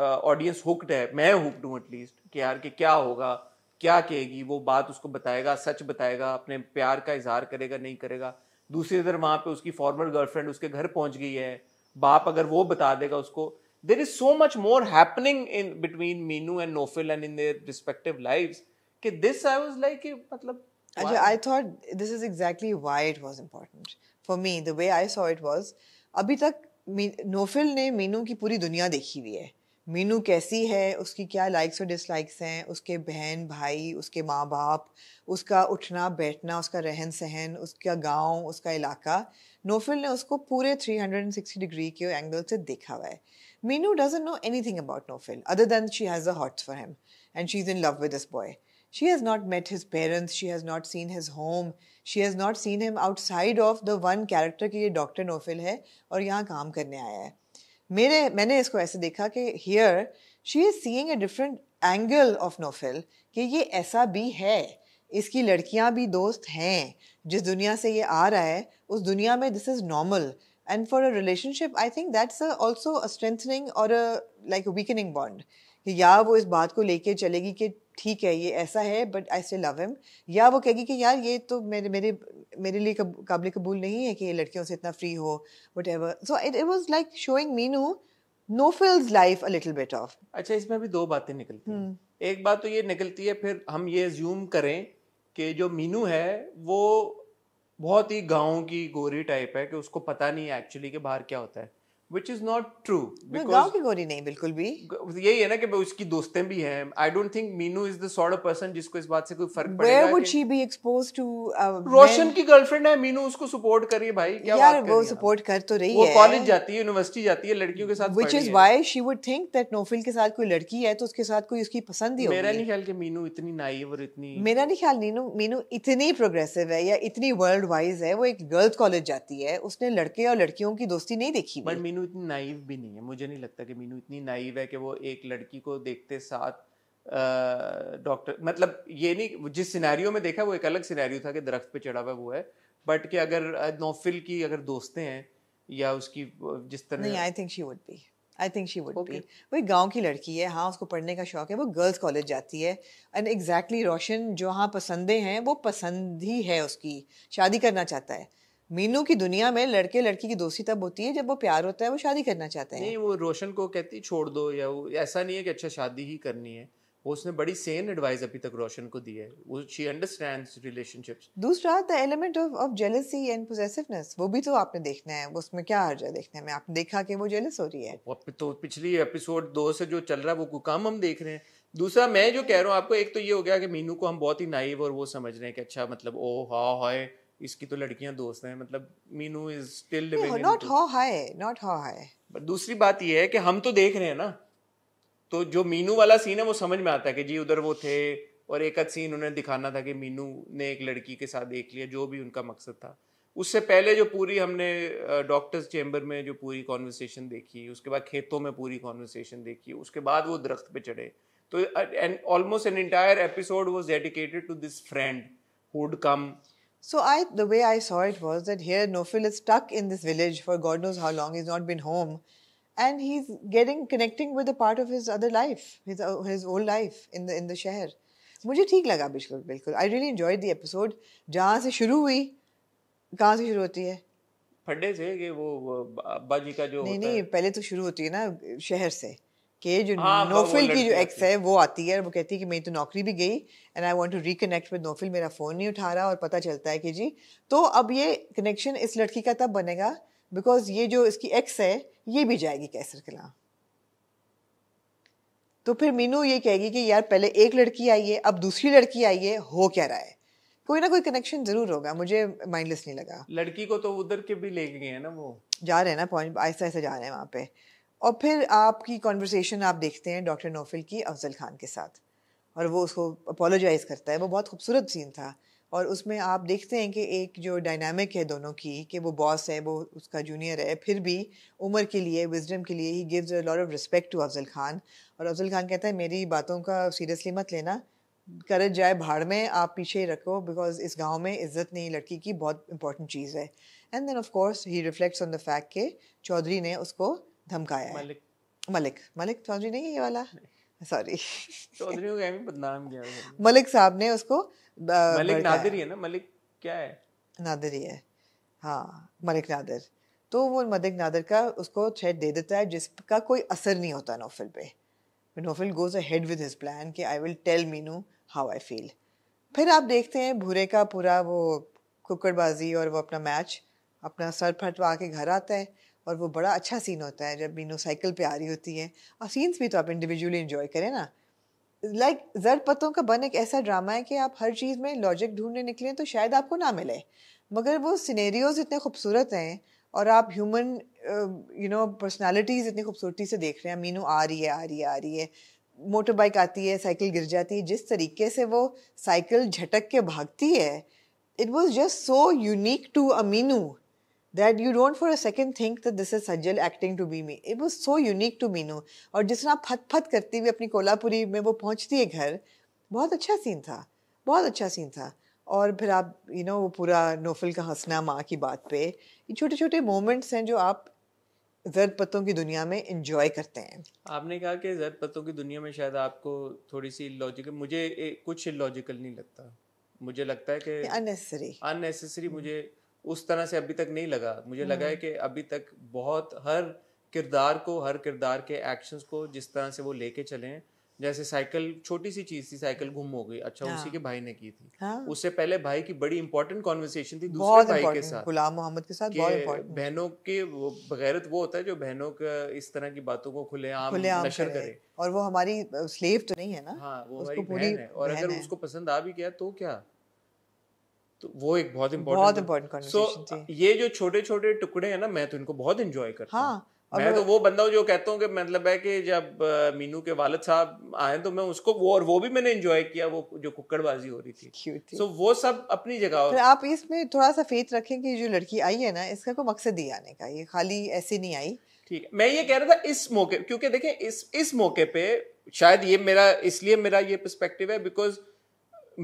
ऑडियंस हुक्ड है मैं हुक्ड हूँ एटलीस्ट कि यार कि क्या होगा क्या कहेगी वो बात उसको बताएगा सच बताएगा अपने प्यार का इजहार करेगा नहीं करेगा दूसरी तरफ वहाँ पे उसकी फॉर्मर गर्लफ्रेंड उसके घर पहुँच गई है बाप अगर वो बता देगा उसको there is so much more happening in between Meenu and Nofil and in their respective life कि दिस आई वॉज लाइक मतलब अच्छा I thought this is exactly why it was important for me the way I saw it was अभी तक नोफिल ने मीनू की पूरी दुनिया देखी हुई है मीनू कैसी है उसकी क्या लाइक्स और डिसलाइक्स हैं उसके बहन भाई उसके माँ बाप उसका उठना बैठना उसका रहन सहन उसका गाँव उसका इलाका नोफिल ने उसको पूरे थ्री हंड्रेड 360 डिग्री के एंगल से देखा हुआ है Minu doesn't know anything about Nofil other than she has a hot for him and she's in love with this boy. She has not met his parents, she has not seen his home, she has not seen him outside of the one character ki ये डॉक्टर नोफिल है और यहाँ काम करने आया है मेरे मैंने इसको ऐसे देखा कि here she is seeing a different angle of Nofil कि ये ऐसा भी है इसकी लड़कियां भी दोस्त हैं जिस दुनिया से ये आ रहा है उस दुनिया में this is normal and for a relationship i think that's a, also a strengthening or a like a weakening bond या वो इस बात को लेके चलेगी कि ठीक है ये ऐसा है but I still love him या वो कहेगी कि यार ये तो मेरे मेरे मेरे लिए काबिल कबूल नहीं है कि ये लड़कियों से इतना फ्री हो whatever so it it was like showing Meenu Nofil's life a little bit of अच्छा इसमें भी दो बातें निकलती हैं हम्म। एक बात तो ये निकलती है फिर हम ये ज्यूम करें कि जो मीनू है वो बहुत ही गाँव की गोरी टाइप है कि उसको पता नहीं है एक्चुअली के बाहर क्या होता है विच इज नॉट ट्रू गांव की गोरी नहीं बिल्कुल भी यही है ना कि उसकी दोस्तें भी हैं I don't think Meenu is the sort of person जिसको इस बात से कोई फर्क पड़ेगा where would she be exposed to Roshan की गर्लफ्रेंड है मीनू उसको सपोर्ट करिए भाई क्या यार वो सपोर्ट कर तो रही है वो कॉलेज जाती है यूनिवर्सिटी जाती है लड़कियों के साथ which is why she would think that Nofil के साथ कोई लड़की है तो उसके साथ कोई उसकी पसंद ही होगी मेरा नहीं ख्याल कि मीनू इतनी नाइव और इतनी मेरा नहीं ख्याल मीनू मीनू इतनी प्रोग्रेसिव है या इतनी वर्ल्ड वाइज है वो एक गर्ल्स कॉलेज जाती है उसने लड़के और लड़कियों की दोस्ती नहीं देखी बट मीनू इतनी नाइव भी नहीं है मुझे नहीं लगता कि मीनू इतनी नाइव है कि वो एक लड़की को देखते साथ डॉक्टर मतलब ये नहीं जिस सिनेरियो में देखा वो एक अलग सिनेरियो था कि दरख्त पे चढ़ा हुआ वो है बट कि अगर नोफिल की अगर दोस्तें हैं या उसकी जिस तरह नहीं I think she would be I think she would be वो एक गाँव की लड़की है हाँ उसको पढ़ने का शौक है वो गर्ल्स कॉलेज जाती है एंड एग्जैक्टली रोशन जो हाँ पसंदें हैं वो पसंद ही है उसकी शादी करना चाहता है मीनू की दुनिया में लड़के लड़की की दोस्ती तब होती है जब वो प्यार होता है वो शादी करना चाहते हैं नहीं वो रोशन को कहती छोड़ दो या वो ऐसा नहीं है कि अच्छा शादी ही करनी है वो उसने बड़ी सेन एडवाइस अभी तक रोशन को दी है वो शी अंडरस्टैंड्स रिलेशनशिप्स दूसरा the element of of jealousy and possessiveness वो भी तो आपने देखना है उसमें क्या हर्ज है देखने में आपने देखा कि वो जेलस हो रही है वो तो पिछली एपिसोड दो से जो चल रहा है वो काम हम देख रहे हैं दूसरा मैं जो कह रहा हूँ आपको एक तो ये हो गया कि मीनू को हम बहुत ही नाइव और वो समझ रहे हैं कि अच्छा मतलब ओ हा हाय इसकी तो लड़कियां दोस्त हैं मतलब Meenu is still living not how high not how high but दूसरी बात ये है कि हम तो देख रहे हैं ना तो जो मीनू वाला सीन है वो समझ में आता है कि जी उधर वो थे और एक आध सीन उन्हें दिखाना था कि मीनू ने एक लड़की के साथ देख लिया जो भी उनका मकसद था उससे पहले जो पूरी हमने डॉक्टर्स चैम्बर में जो पूरी कॉन्वर्सेशन देखी उसके बाद खेतों में पूरी कॉन्वर्सेशन देखी उसके बाद वो दरख्त पे चढ़े तो and almost an entire episode was dedicated to this friendship come So I, the way I saw it was that here Nofil is stuck in this village for God knows how long. He's not been home, and he's getting connecting with a part of his other life, his uh, his old life in the in the shahar. मुझे ठीक लगा बिल्कुल बिल्कुल I really enjoyed the episode जहाँ से शुरू हुई कहाँ से शुरू होती है फंडे से कि वो बाजी का जो नहीं नहीं पहले तो शुरू होती है ना शहर से के जो हाँ, हाँ नोफिल की जो एक्स है वो आती है और वो कहती है कि मेरी तो नौकरी भी गई and I want to reconnect with Nofil मेरा फ़ोन नहीं उठा रहा और पता चलता है कि जी तो अब ये कनेक्शन इस लड़की का तब बनेगा बिकॉज ये जो इसकी एक्स है ये भी जाएगी कैसर किला तो फिर मीनू ये कहेगी कि यार पहले एक लड़की आई है अब दूसरी लड़की आई है हो क्या रहा है कोई ना कोई कनेक्शन जरूर होगा मुझे माइंडलेस नहीं लगा लड़की को तो उधर के भी ले गए हैं ना वो जा रहे हैं ना पॉइंट आहिस्ता आहिस्ता जा रहे हैं वहाँ पे और फिर आपकी कॉन्वर्सेशन आप देखते हैं डॉक्टर नौफिल की अफजल खान के साथ और वो उसको अपोलोजाइज़ करता है वो बहुत खूबसूरत सीन था और उसमें आप देखते हैं कि एक जो डायनामिक है दोनों की कि वो बॉस है वो उसका जूनियर है फिर भी उम्र के लिए विजडम के लिए ही gives a lot of respect to Afzal Khan और अफजल खान कहता है मेरी बातों का सीरियसली मत लेना करज जाए भाड़ में आप पीछे ही रखो बिकॉज इस गांव में इज्जत नहीं लड़की की बहुत इंपॉर्टेंट चीज़ है and then of course he reflects on the fact के चौधरी ने उसको धमकाया मलिक मलिक मलिक चौधरी नहीं ये वाला सॉरी चौधरी को भी बदनाम किया मलिक साहब ने उसको मलिक नादिर है ना मलिक क्या है नादिर ही है हाँ मलिक नादिर तो वो मलिक नादिर का उसको थ्रेट दे देता है जिसका कोई असर नहीं होता नोफिल पे Nofil goes ahead with his plan कि I will tell Meenu how I feel फिर आप देखते हैं भूरे का पूरा वो कुकड़बाजी और वो अपना मैच अपना सर फटवा के घर आता है और वो बड़ा अच्छा सीन होता है जब मीनू साइकिल पे आ रही होती है और सीन्स भी तो आप इंडिविजुअली इन्जॉय करें ना लाइक like, जर पत्तों का बन एक ऐसा ड्रामा है कि आप हर चीज़ में लॉजिक ढूंढने निकलें तो शायद आपको ना मिले मगर वो सीनेरियोज़ इतने खूबसूरत हैं और आप ह्यूमन यू नो पर्सनालिटीज़ इतनी खूबसूरती से देख रहे हैं मीनू आ रही है आ रही है आ रही है मोटर बाइक आती है साइकिल गिर जाती है जिस तरीके से वो साइकिल झटक के भागती है it was just so unique to a Meenu that you don't for a second think that this is Sajal acting to be me it was so unique to Meenu और जिस तरह फत फत करती हुई अपनी कोल्हापुरी में वो पहुँचती है घर बहुत अच्छा सीन था बहुत अच्छा सीन था और फिर आप यू you नो know, वो पूरा नोफिल का हंसना माँ की बात पे ये छोटे छोटे मोमेंट्स हैं जो आप जर्द पत्तों की दुनिया में इंजॉय करते हैं आपने कहा कि जर्द पत्तों की दुनिया में शायद आपको थोड़ी सी लॉजिकल मुझे ए, कुछ लॉजिकल नहीं लगता मुझे लगता है कि अननेसेसरी अननेसेसरी मुझे उस तरह से अभी तक नहीं लगा मुझे लगा है हम्म। कि अभी तक बहुत हर किरदार को हर किरदार के एक्शंस को जिस तरह से वो लेके चले हैं जैसे साइकिल छोटी सी चीज थी साइकिल गुम हो गई अच्छा हाँ। उसी के भाई ने की थी हाँ। उससे पहले भाई की बड़ी इंपॉर्टेंट कॉन्वर्सेशन थी दूसरे भाई के साथ गुलाम मोहम्मद के साथ बहुत बहनों के बगैरत वो होता है जो बहनों का इस तरह की बातों को खुलेआम नशर करे और वो हमारी स्लेव तो नहीं है ना हाँ वो हमारी बहन है और अगर उसको पसंद आ भी गया तो क्या तो वो एक बहुत इम्पोर्टेंट इम्पोर्टेंट सो ये जो छोटे छोटे टुकड़े हैं ना मैं तो इनको बहुत इंजॉय करता हाँ, हूँ मैं तो वो बंदा हूँ जो कहता हूँ कि मतलब है कि जब मीनू के वालद साहब आए तो मैं उसको वो और वो भी मैंने एंजॉय किया वो जो कुकड़बाजी हो रही थी सो so, वो सब अपनी जगह फिर आप इसमें थोड़ा सा फेथ रखें कि जो लड़की आई है ना इसका कोई मकसद ही आने का ये खाली ऐसे नहीं आई ठीक है मैं ये कह रहा था इस मौके क्योंकि देखें इस इस मौके पे शायद ये मेरा इसलिए मेरा ये पर्सपेक्टिव है बिकॉज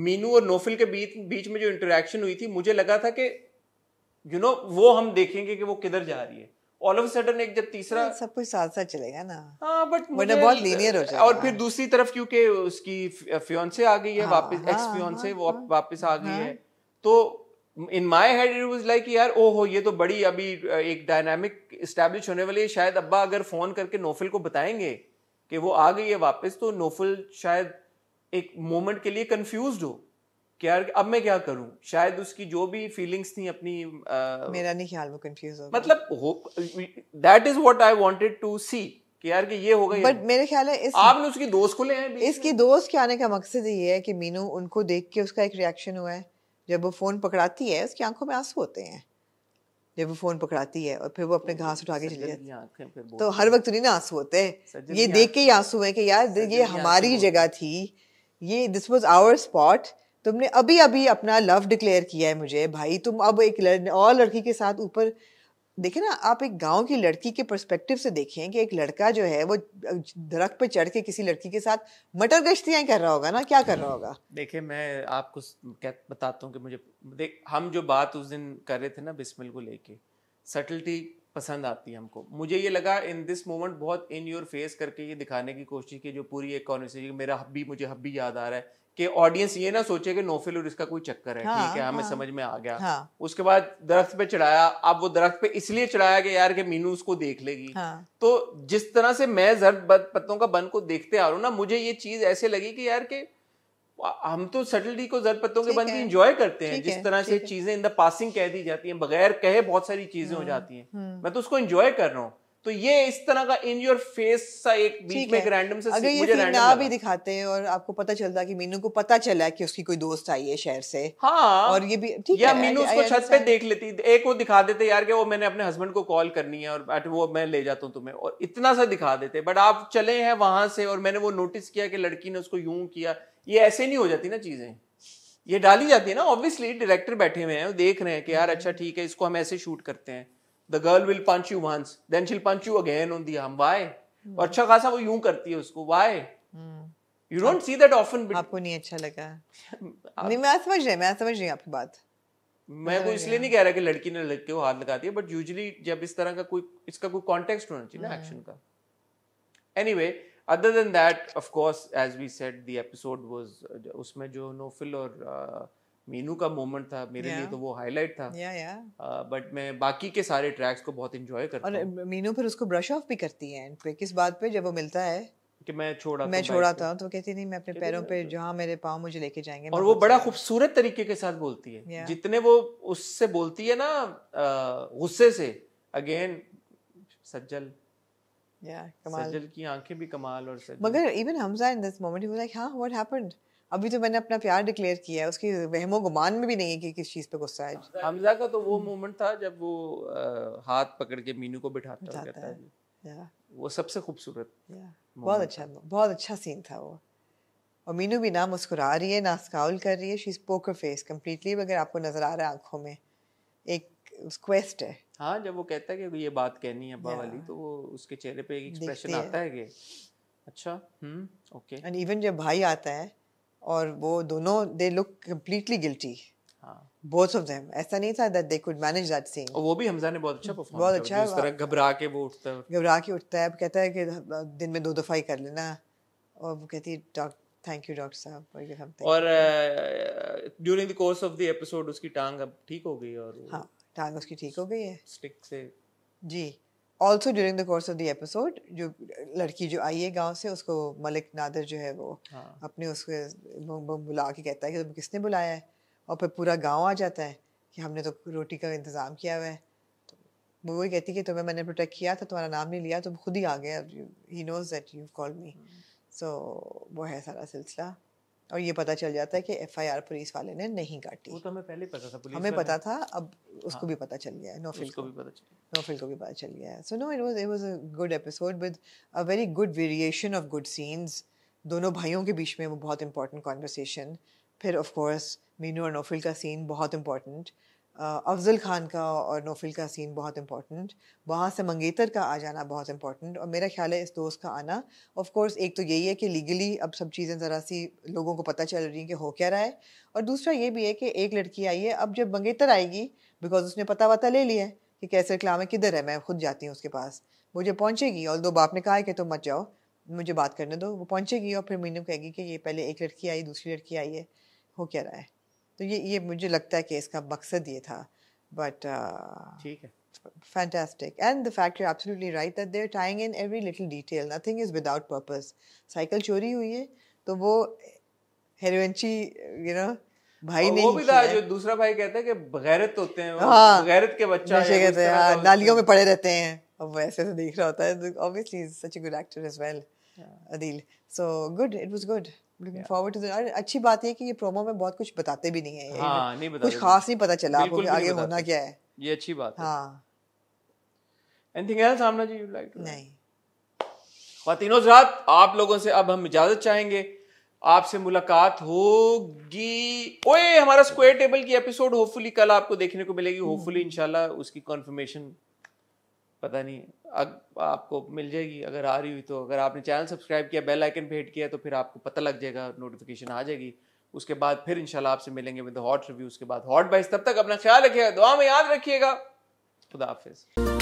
मीनू और नोफिल के बीच बीच में जो इंटरेक्शन हुई थी मुझे लगा था कि यू नो वो हम देखेंगे कि वो किधर जा रही है ऑल ऑफ सडन एक जब तीसरा सब कुछ साथ साथ चलेगा ना हाँ बट मुझे बहुत लीनियर हो जाएगा और फिर दूसरी तरफ क्योंकि उसकी फियोंसे आ गई है हाँ, वापस एक्स हाँ, फियोंसे हाँ, वो हाँ, वापस आ गई है तो in my head it was like यार ओ हो ये तो बड़ी अभी एक डायनामिक स्टैब्लिश होने वाली है शायद अब्बा अगर फोन करके नोफिल को बताएंगे कि वो आ गई है वापस तो नोफिल शायद एक मोमेंट के लिए कंफ्यूज हो कि यार अब मैं क्या करूं शायद उसकी जो भी फीलिंग्स थी अपनी आ, मेरा नहीं ख्याल वो कंफ्यूज हो मतलब that is what I wanted to see कि यार कि ये हो होगा बट मेरे ख्याल है इस आपने उसकी दोस्त को ले आए इसकी दोस्त के आने का मकसद ये है कि मीनू उनको देख के उसका एक रिएक्शन हुआ है जब वो फ़ोन पकड़ाती है उसकी आंखों में आंसू होते हैं जब वो फ़ोन पकड़ाती है और फिर वो अपने घास उठा के चली जाती है तो हर वक्त नहीं ना आंसू होते ये देख के ही आंसू है कि यार ये हमारी जगह थी ये दिस वॉज आवर स्पॉट तुमने अभी अभी अपना लव डिक्लेयर किया है मुझे भाई तुम अब एक लड़, और लड़की के साथ ऊपर देखे ना आप एक गांव की लड़की के परस्पेक्टिव से देखें कि एक लड़का जो है वो दरख्त पर चढ़ के किसी लड़की के साथ मटर गश्तियाँ कर रहा होगा ना क्या कर रहा होगा देखिए मैं आपको क्या बताता हूँ कि मुझे देख हम जो बात उस दिन कर रहे थे ना बिस्मिल को लेके सटल्टी पसंद आती है हमको मुझे ये लगा इन दिस मोमेंट बहुत इन योर फेस करके ये दिखाने की कोशिश की जो पूरी एक कॉन्वर्सेशन मेरा हब भी मुझे हब भी याद आ रहा है कि ऑडियंस ये ना सोचे कि नोफिल और इसका कोई चक्कर है ठीक हाँ, है हमें हाँ, समझ में आ गया हाँ, उसके बाद दरख्त पे चढ़ाया अब वो दरख्त पे इसलिए चढ़ाया कि यार के मीनू उसको देख लेगी हाँ, तो जिस तरह से मैं जर्द पत्तों का बन को देखते आ रहा हूँ ना मुझे ये चीज ऐसे लगी कि यार के हम तो सटलिटी को जर पत्तों के बंद इंजॉय करते हैं जिस तरह से चीजें इन द पासिंग कह दी जाती हैं बगैर कहे बहुत सारी चीजें हो हम्म, जाती हैं हम्म। मैं तो उसको इंजॉय कर रहा हूँ तो ये इस तरह का इन योर फेस सा एक बीच में एक रैंडम से अगर ये मुझे ना भी दिखाते हैं और आपको पता चलता कि मीनू को पता चला है कि उसकी कोई दोस्त आई है शहर से हाँ और ये भी ठीक है मीनू उसको छत पे देख लेती एक वो दिखा देते यार कि वो मैंने अपने हस्बैंड को कॉल करनी है और वो मैं ले जाता हूँ तुम्हें और इतना सा दिखा देते बट आप चले हैं वहां से और मैंने वो नोटिस किया कि लड़की ने उसको यूं किया ये ऐसे नहीं हो जाती ना चीजें ये डाली जाती है ना ऑब्वियसली डायरेक्टर बैठे हुए हैं देख रहे हैं कि यार अच्छा ठीक है इसको हम ऐसे शूट करते हैं the girl will punch you once then she'll punch you again on the हम वाई और अच्छा खासा वो यूं करती है उसको why you don't see that often आपको नहीं अच्छा लगा नहीं मैं समझ रही मैं समझ रही आपकी बात मैं कोई इसलिए नहीं कह रहा कि लड़की ने लड़के को हाथ लगा दिया बट यूजुअली जब इस तरह का कोई इसका कोई कॉन्टेक्स्ट होना चाहिए ना एक्शन hmm. का anyway other than that of course as we said the episode was उसमें जो नोफिल और uh, मीनू का मोमेंट था मेरे yeah. लिए तो वो हाईलाइट था या या बट मैं बाकी के सारे ट्रैक्स को बहुत इंजॉय करता हूं और मीनू फिर उसको ब्रश ऑफ भी करती है पे किस बात पे जब वो मिलता है कि मैं छोड़ा मैं छोड़ा था तो कहती नहीं मैं अपने पैरों पे जहां मेरे पांव मुझे लेके जाएंगे और वो बड़ा खूबसूरत तरीके के साथ बोलती है जितने वो उससे बोलती है ना uh, गुस्से से अगेन सज्जल Yeah, कमाल सज्जल की आंखें भी कमाल और सज्जल मगर even Hamza in this moment he was like हां व्हाट हैपेंड अभी तो मैंने अपना प्यार डिक्लेयर किया है उसकी वहमो गुमान में भी नहीं है कि किस चीज़ पे गुस्सा है हमजा का तो वो मोमेंट था जब वो आ, हाथ पकड़ के मीनू को बिठाता था, है था, वो सबसे खूबसूरत अच्छा बहुत अच्छा बहुत अच्छा सीन था वो और मीनू भी ना मुस्कुरा रही है ना स्काउल कर रही है she is poker face completely अगर आपको नज़र आ रहा है आँखों में एक क्वेस्ट है हाँ जब वो कहता है कि ये बात कहनी है अब्बा वाली तो वो उसके चेहरे पे एक एक्सप्रेशन आता है कि अच्छा हम्म ओके एंड इवन जब भाई आता है और वो दोनों they look completely guilty both of them ऐसा नहीं था that they could manage that scene और वो भी हमजा ने बहुत अच्छा परफॉर्म किया बहुत अच्छा इस तरह घबरा के वो उठता है घबरा के उठता है अब कहता है कि दिन में दो दफा ही कर लेना और वो कहती है डॉक्टर थैंक यू डॉक्टर साहब फॉर योर हेल्प और during the course of the episode उसकी टांग अब ठीक हो गई और हां टांग उसकी ठीक हो गई है स्टिक से जी also during the course of the episode जो लड़की जो आई है गांव से उसको मलिक नादर जो है वो हाँ. अपने उसके बुला के कहता है कि तो किसने बुलाया है और फिर पूरा गांव आ जाता है कि हमने तो रोटी का इंतज़ाम किया हुआ है तो वो वही कहती कि तुम्हें मैंने प्रोटेक्ट किया था तुम्हारा नाम नहीं लिया तुम खुद ही आ गए he knows that you call me so वो है सारा सिलसिला और ये पता चल जाता है कि एफ पुलिस वाले ने नहीं काटी वो तो हमें पहले पता था पुलिस हमें पता था अब उसको हाँ, भी पता चल गया है नोफिल को, भी पता चल नोफिल को भी पता चल गया है so no it was it was a good episode with a very good variation of good scenes दोनों भाइयों के बीच में वो बहुत इंपॉर्टेंट कॉन्वर्सेशन फिर ऑफ कोर्स मीनू और नोफिल का सीन बहुत इंपॉर्टेंट अफजल खान का और नोफिल का सीन बहुत इम्पॉर्टेंट वहाँ से मंगेतर का आ जाना बहुत इम्पॉर्टेंट और मेरा ख्याल है इस दोस्त का आना ऑफ कोर्स एक तो यही है कि लीगली अब सब चीज़ें ज़रा सी लोगों को पता चल रही हैं कि हो क्या रहा है और दूसरा ये भी है कि एक लड़की आई है अब जब मंगेतर आएगी बिकॉज उसने पता वता ले लिया है कि कैसे है किधर है मैं खुद जाती हूँ उसके पास वो जब पहुँचेगी और दो बाप ने कहा है कि तुम मत जाओ मुझे बात करने दो वो पहुँचेगी और फिर मीनू कहेगी कि ये पहले एक लड़की आई दूसरी लड़की आई है हो क्या रहा है तो ये ये मुझे लगता है कि इसका मकसद ये था बट uh, ठीक है fantastic and the fact you're absolutely right that they're tying in every little detail nothing is without purpose cycle चोरी हुई है तो वो हेरोइनची यू नो भाई नहीं वो भी था जो दूसरा भाई कहता है कि बगैरत होते हैं हाँ, बगैरत के बच्चा नशे कहते हैं हाँ, नालियों में पड़े रहते हैं अब वो ऐसे से तो देख रहा होता है obviously such a good actor as well Adeel so good it was good looking forward to the अच्छी बात है कि ये प्रोमो में बहुत कुछ बताते भी नहीं है हाँ, नहीं बताते कुछ खास नहीं पता चला आपको आगे होना क्या है ये अच्छी बात है हाँ anything else Amna ji you like to नहीं खातिनों हजरात आप लोगों से अब हम इजाजत चाहेंगे आपसे मुलाकात होगी ओए हमारा स्क्वायर टेबल की एपिसोड होपफुली कल आपको देखने को मिलेगी होपफुली हम्म। इंशाल्लाह उसकी कॉन्फर्मेशन पता नहीं अब आपको मिल जाएगी अगर आ रही हुई तो अगर आपने चैनल सब्सक्राइब किया बेल आइकन पे हिट किया तो फिर आपको पता लग जाएगा नोटिफिकेशन आ जाएगी उसके बाद फिर इंशाल्लाह आपसे मिलेंगे विद हॉट रिव्यू उसके बाद हॉट बाइस तब तक अपना ख्याल रखिएगा दुआ में याद रखिएगा खुदा हाफिज़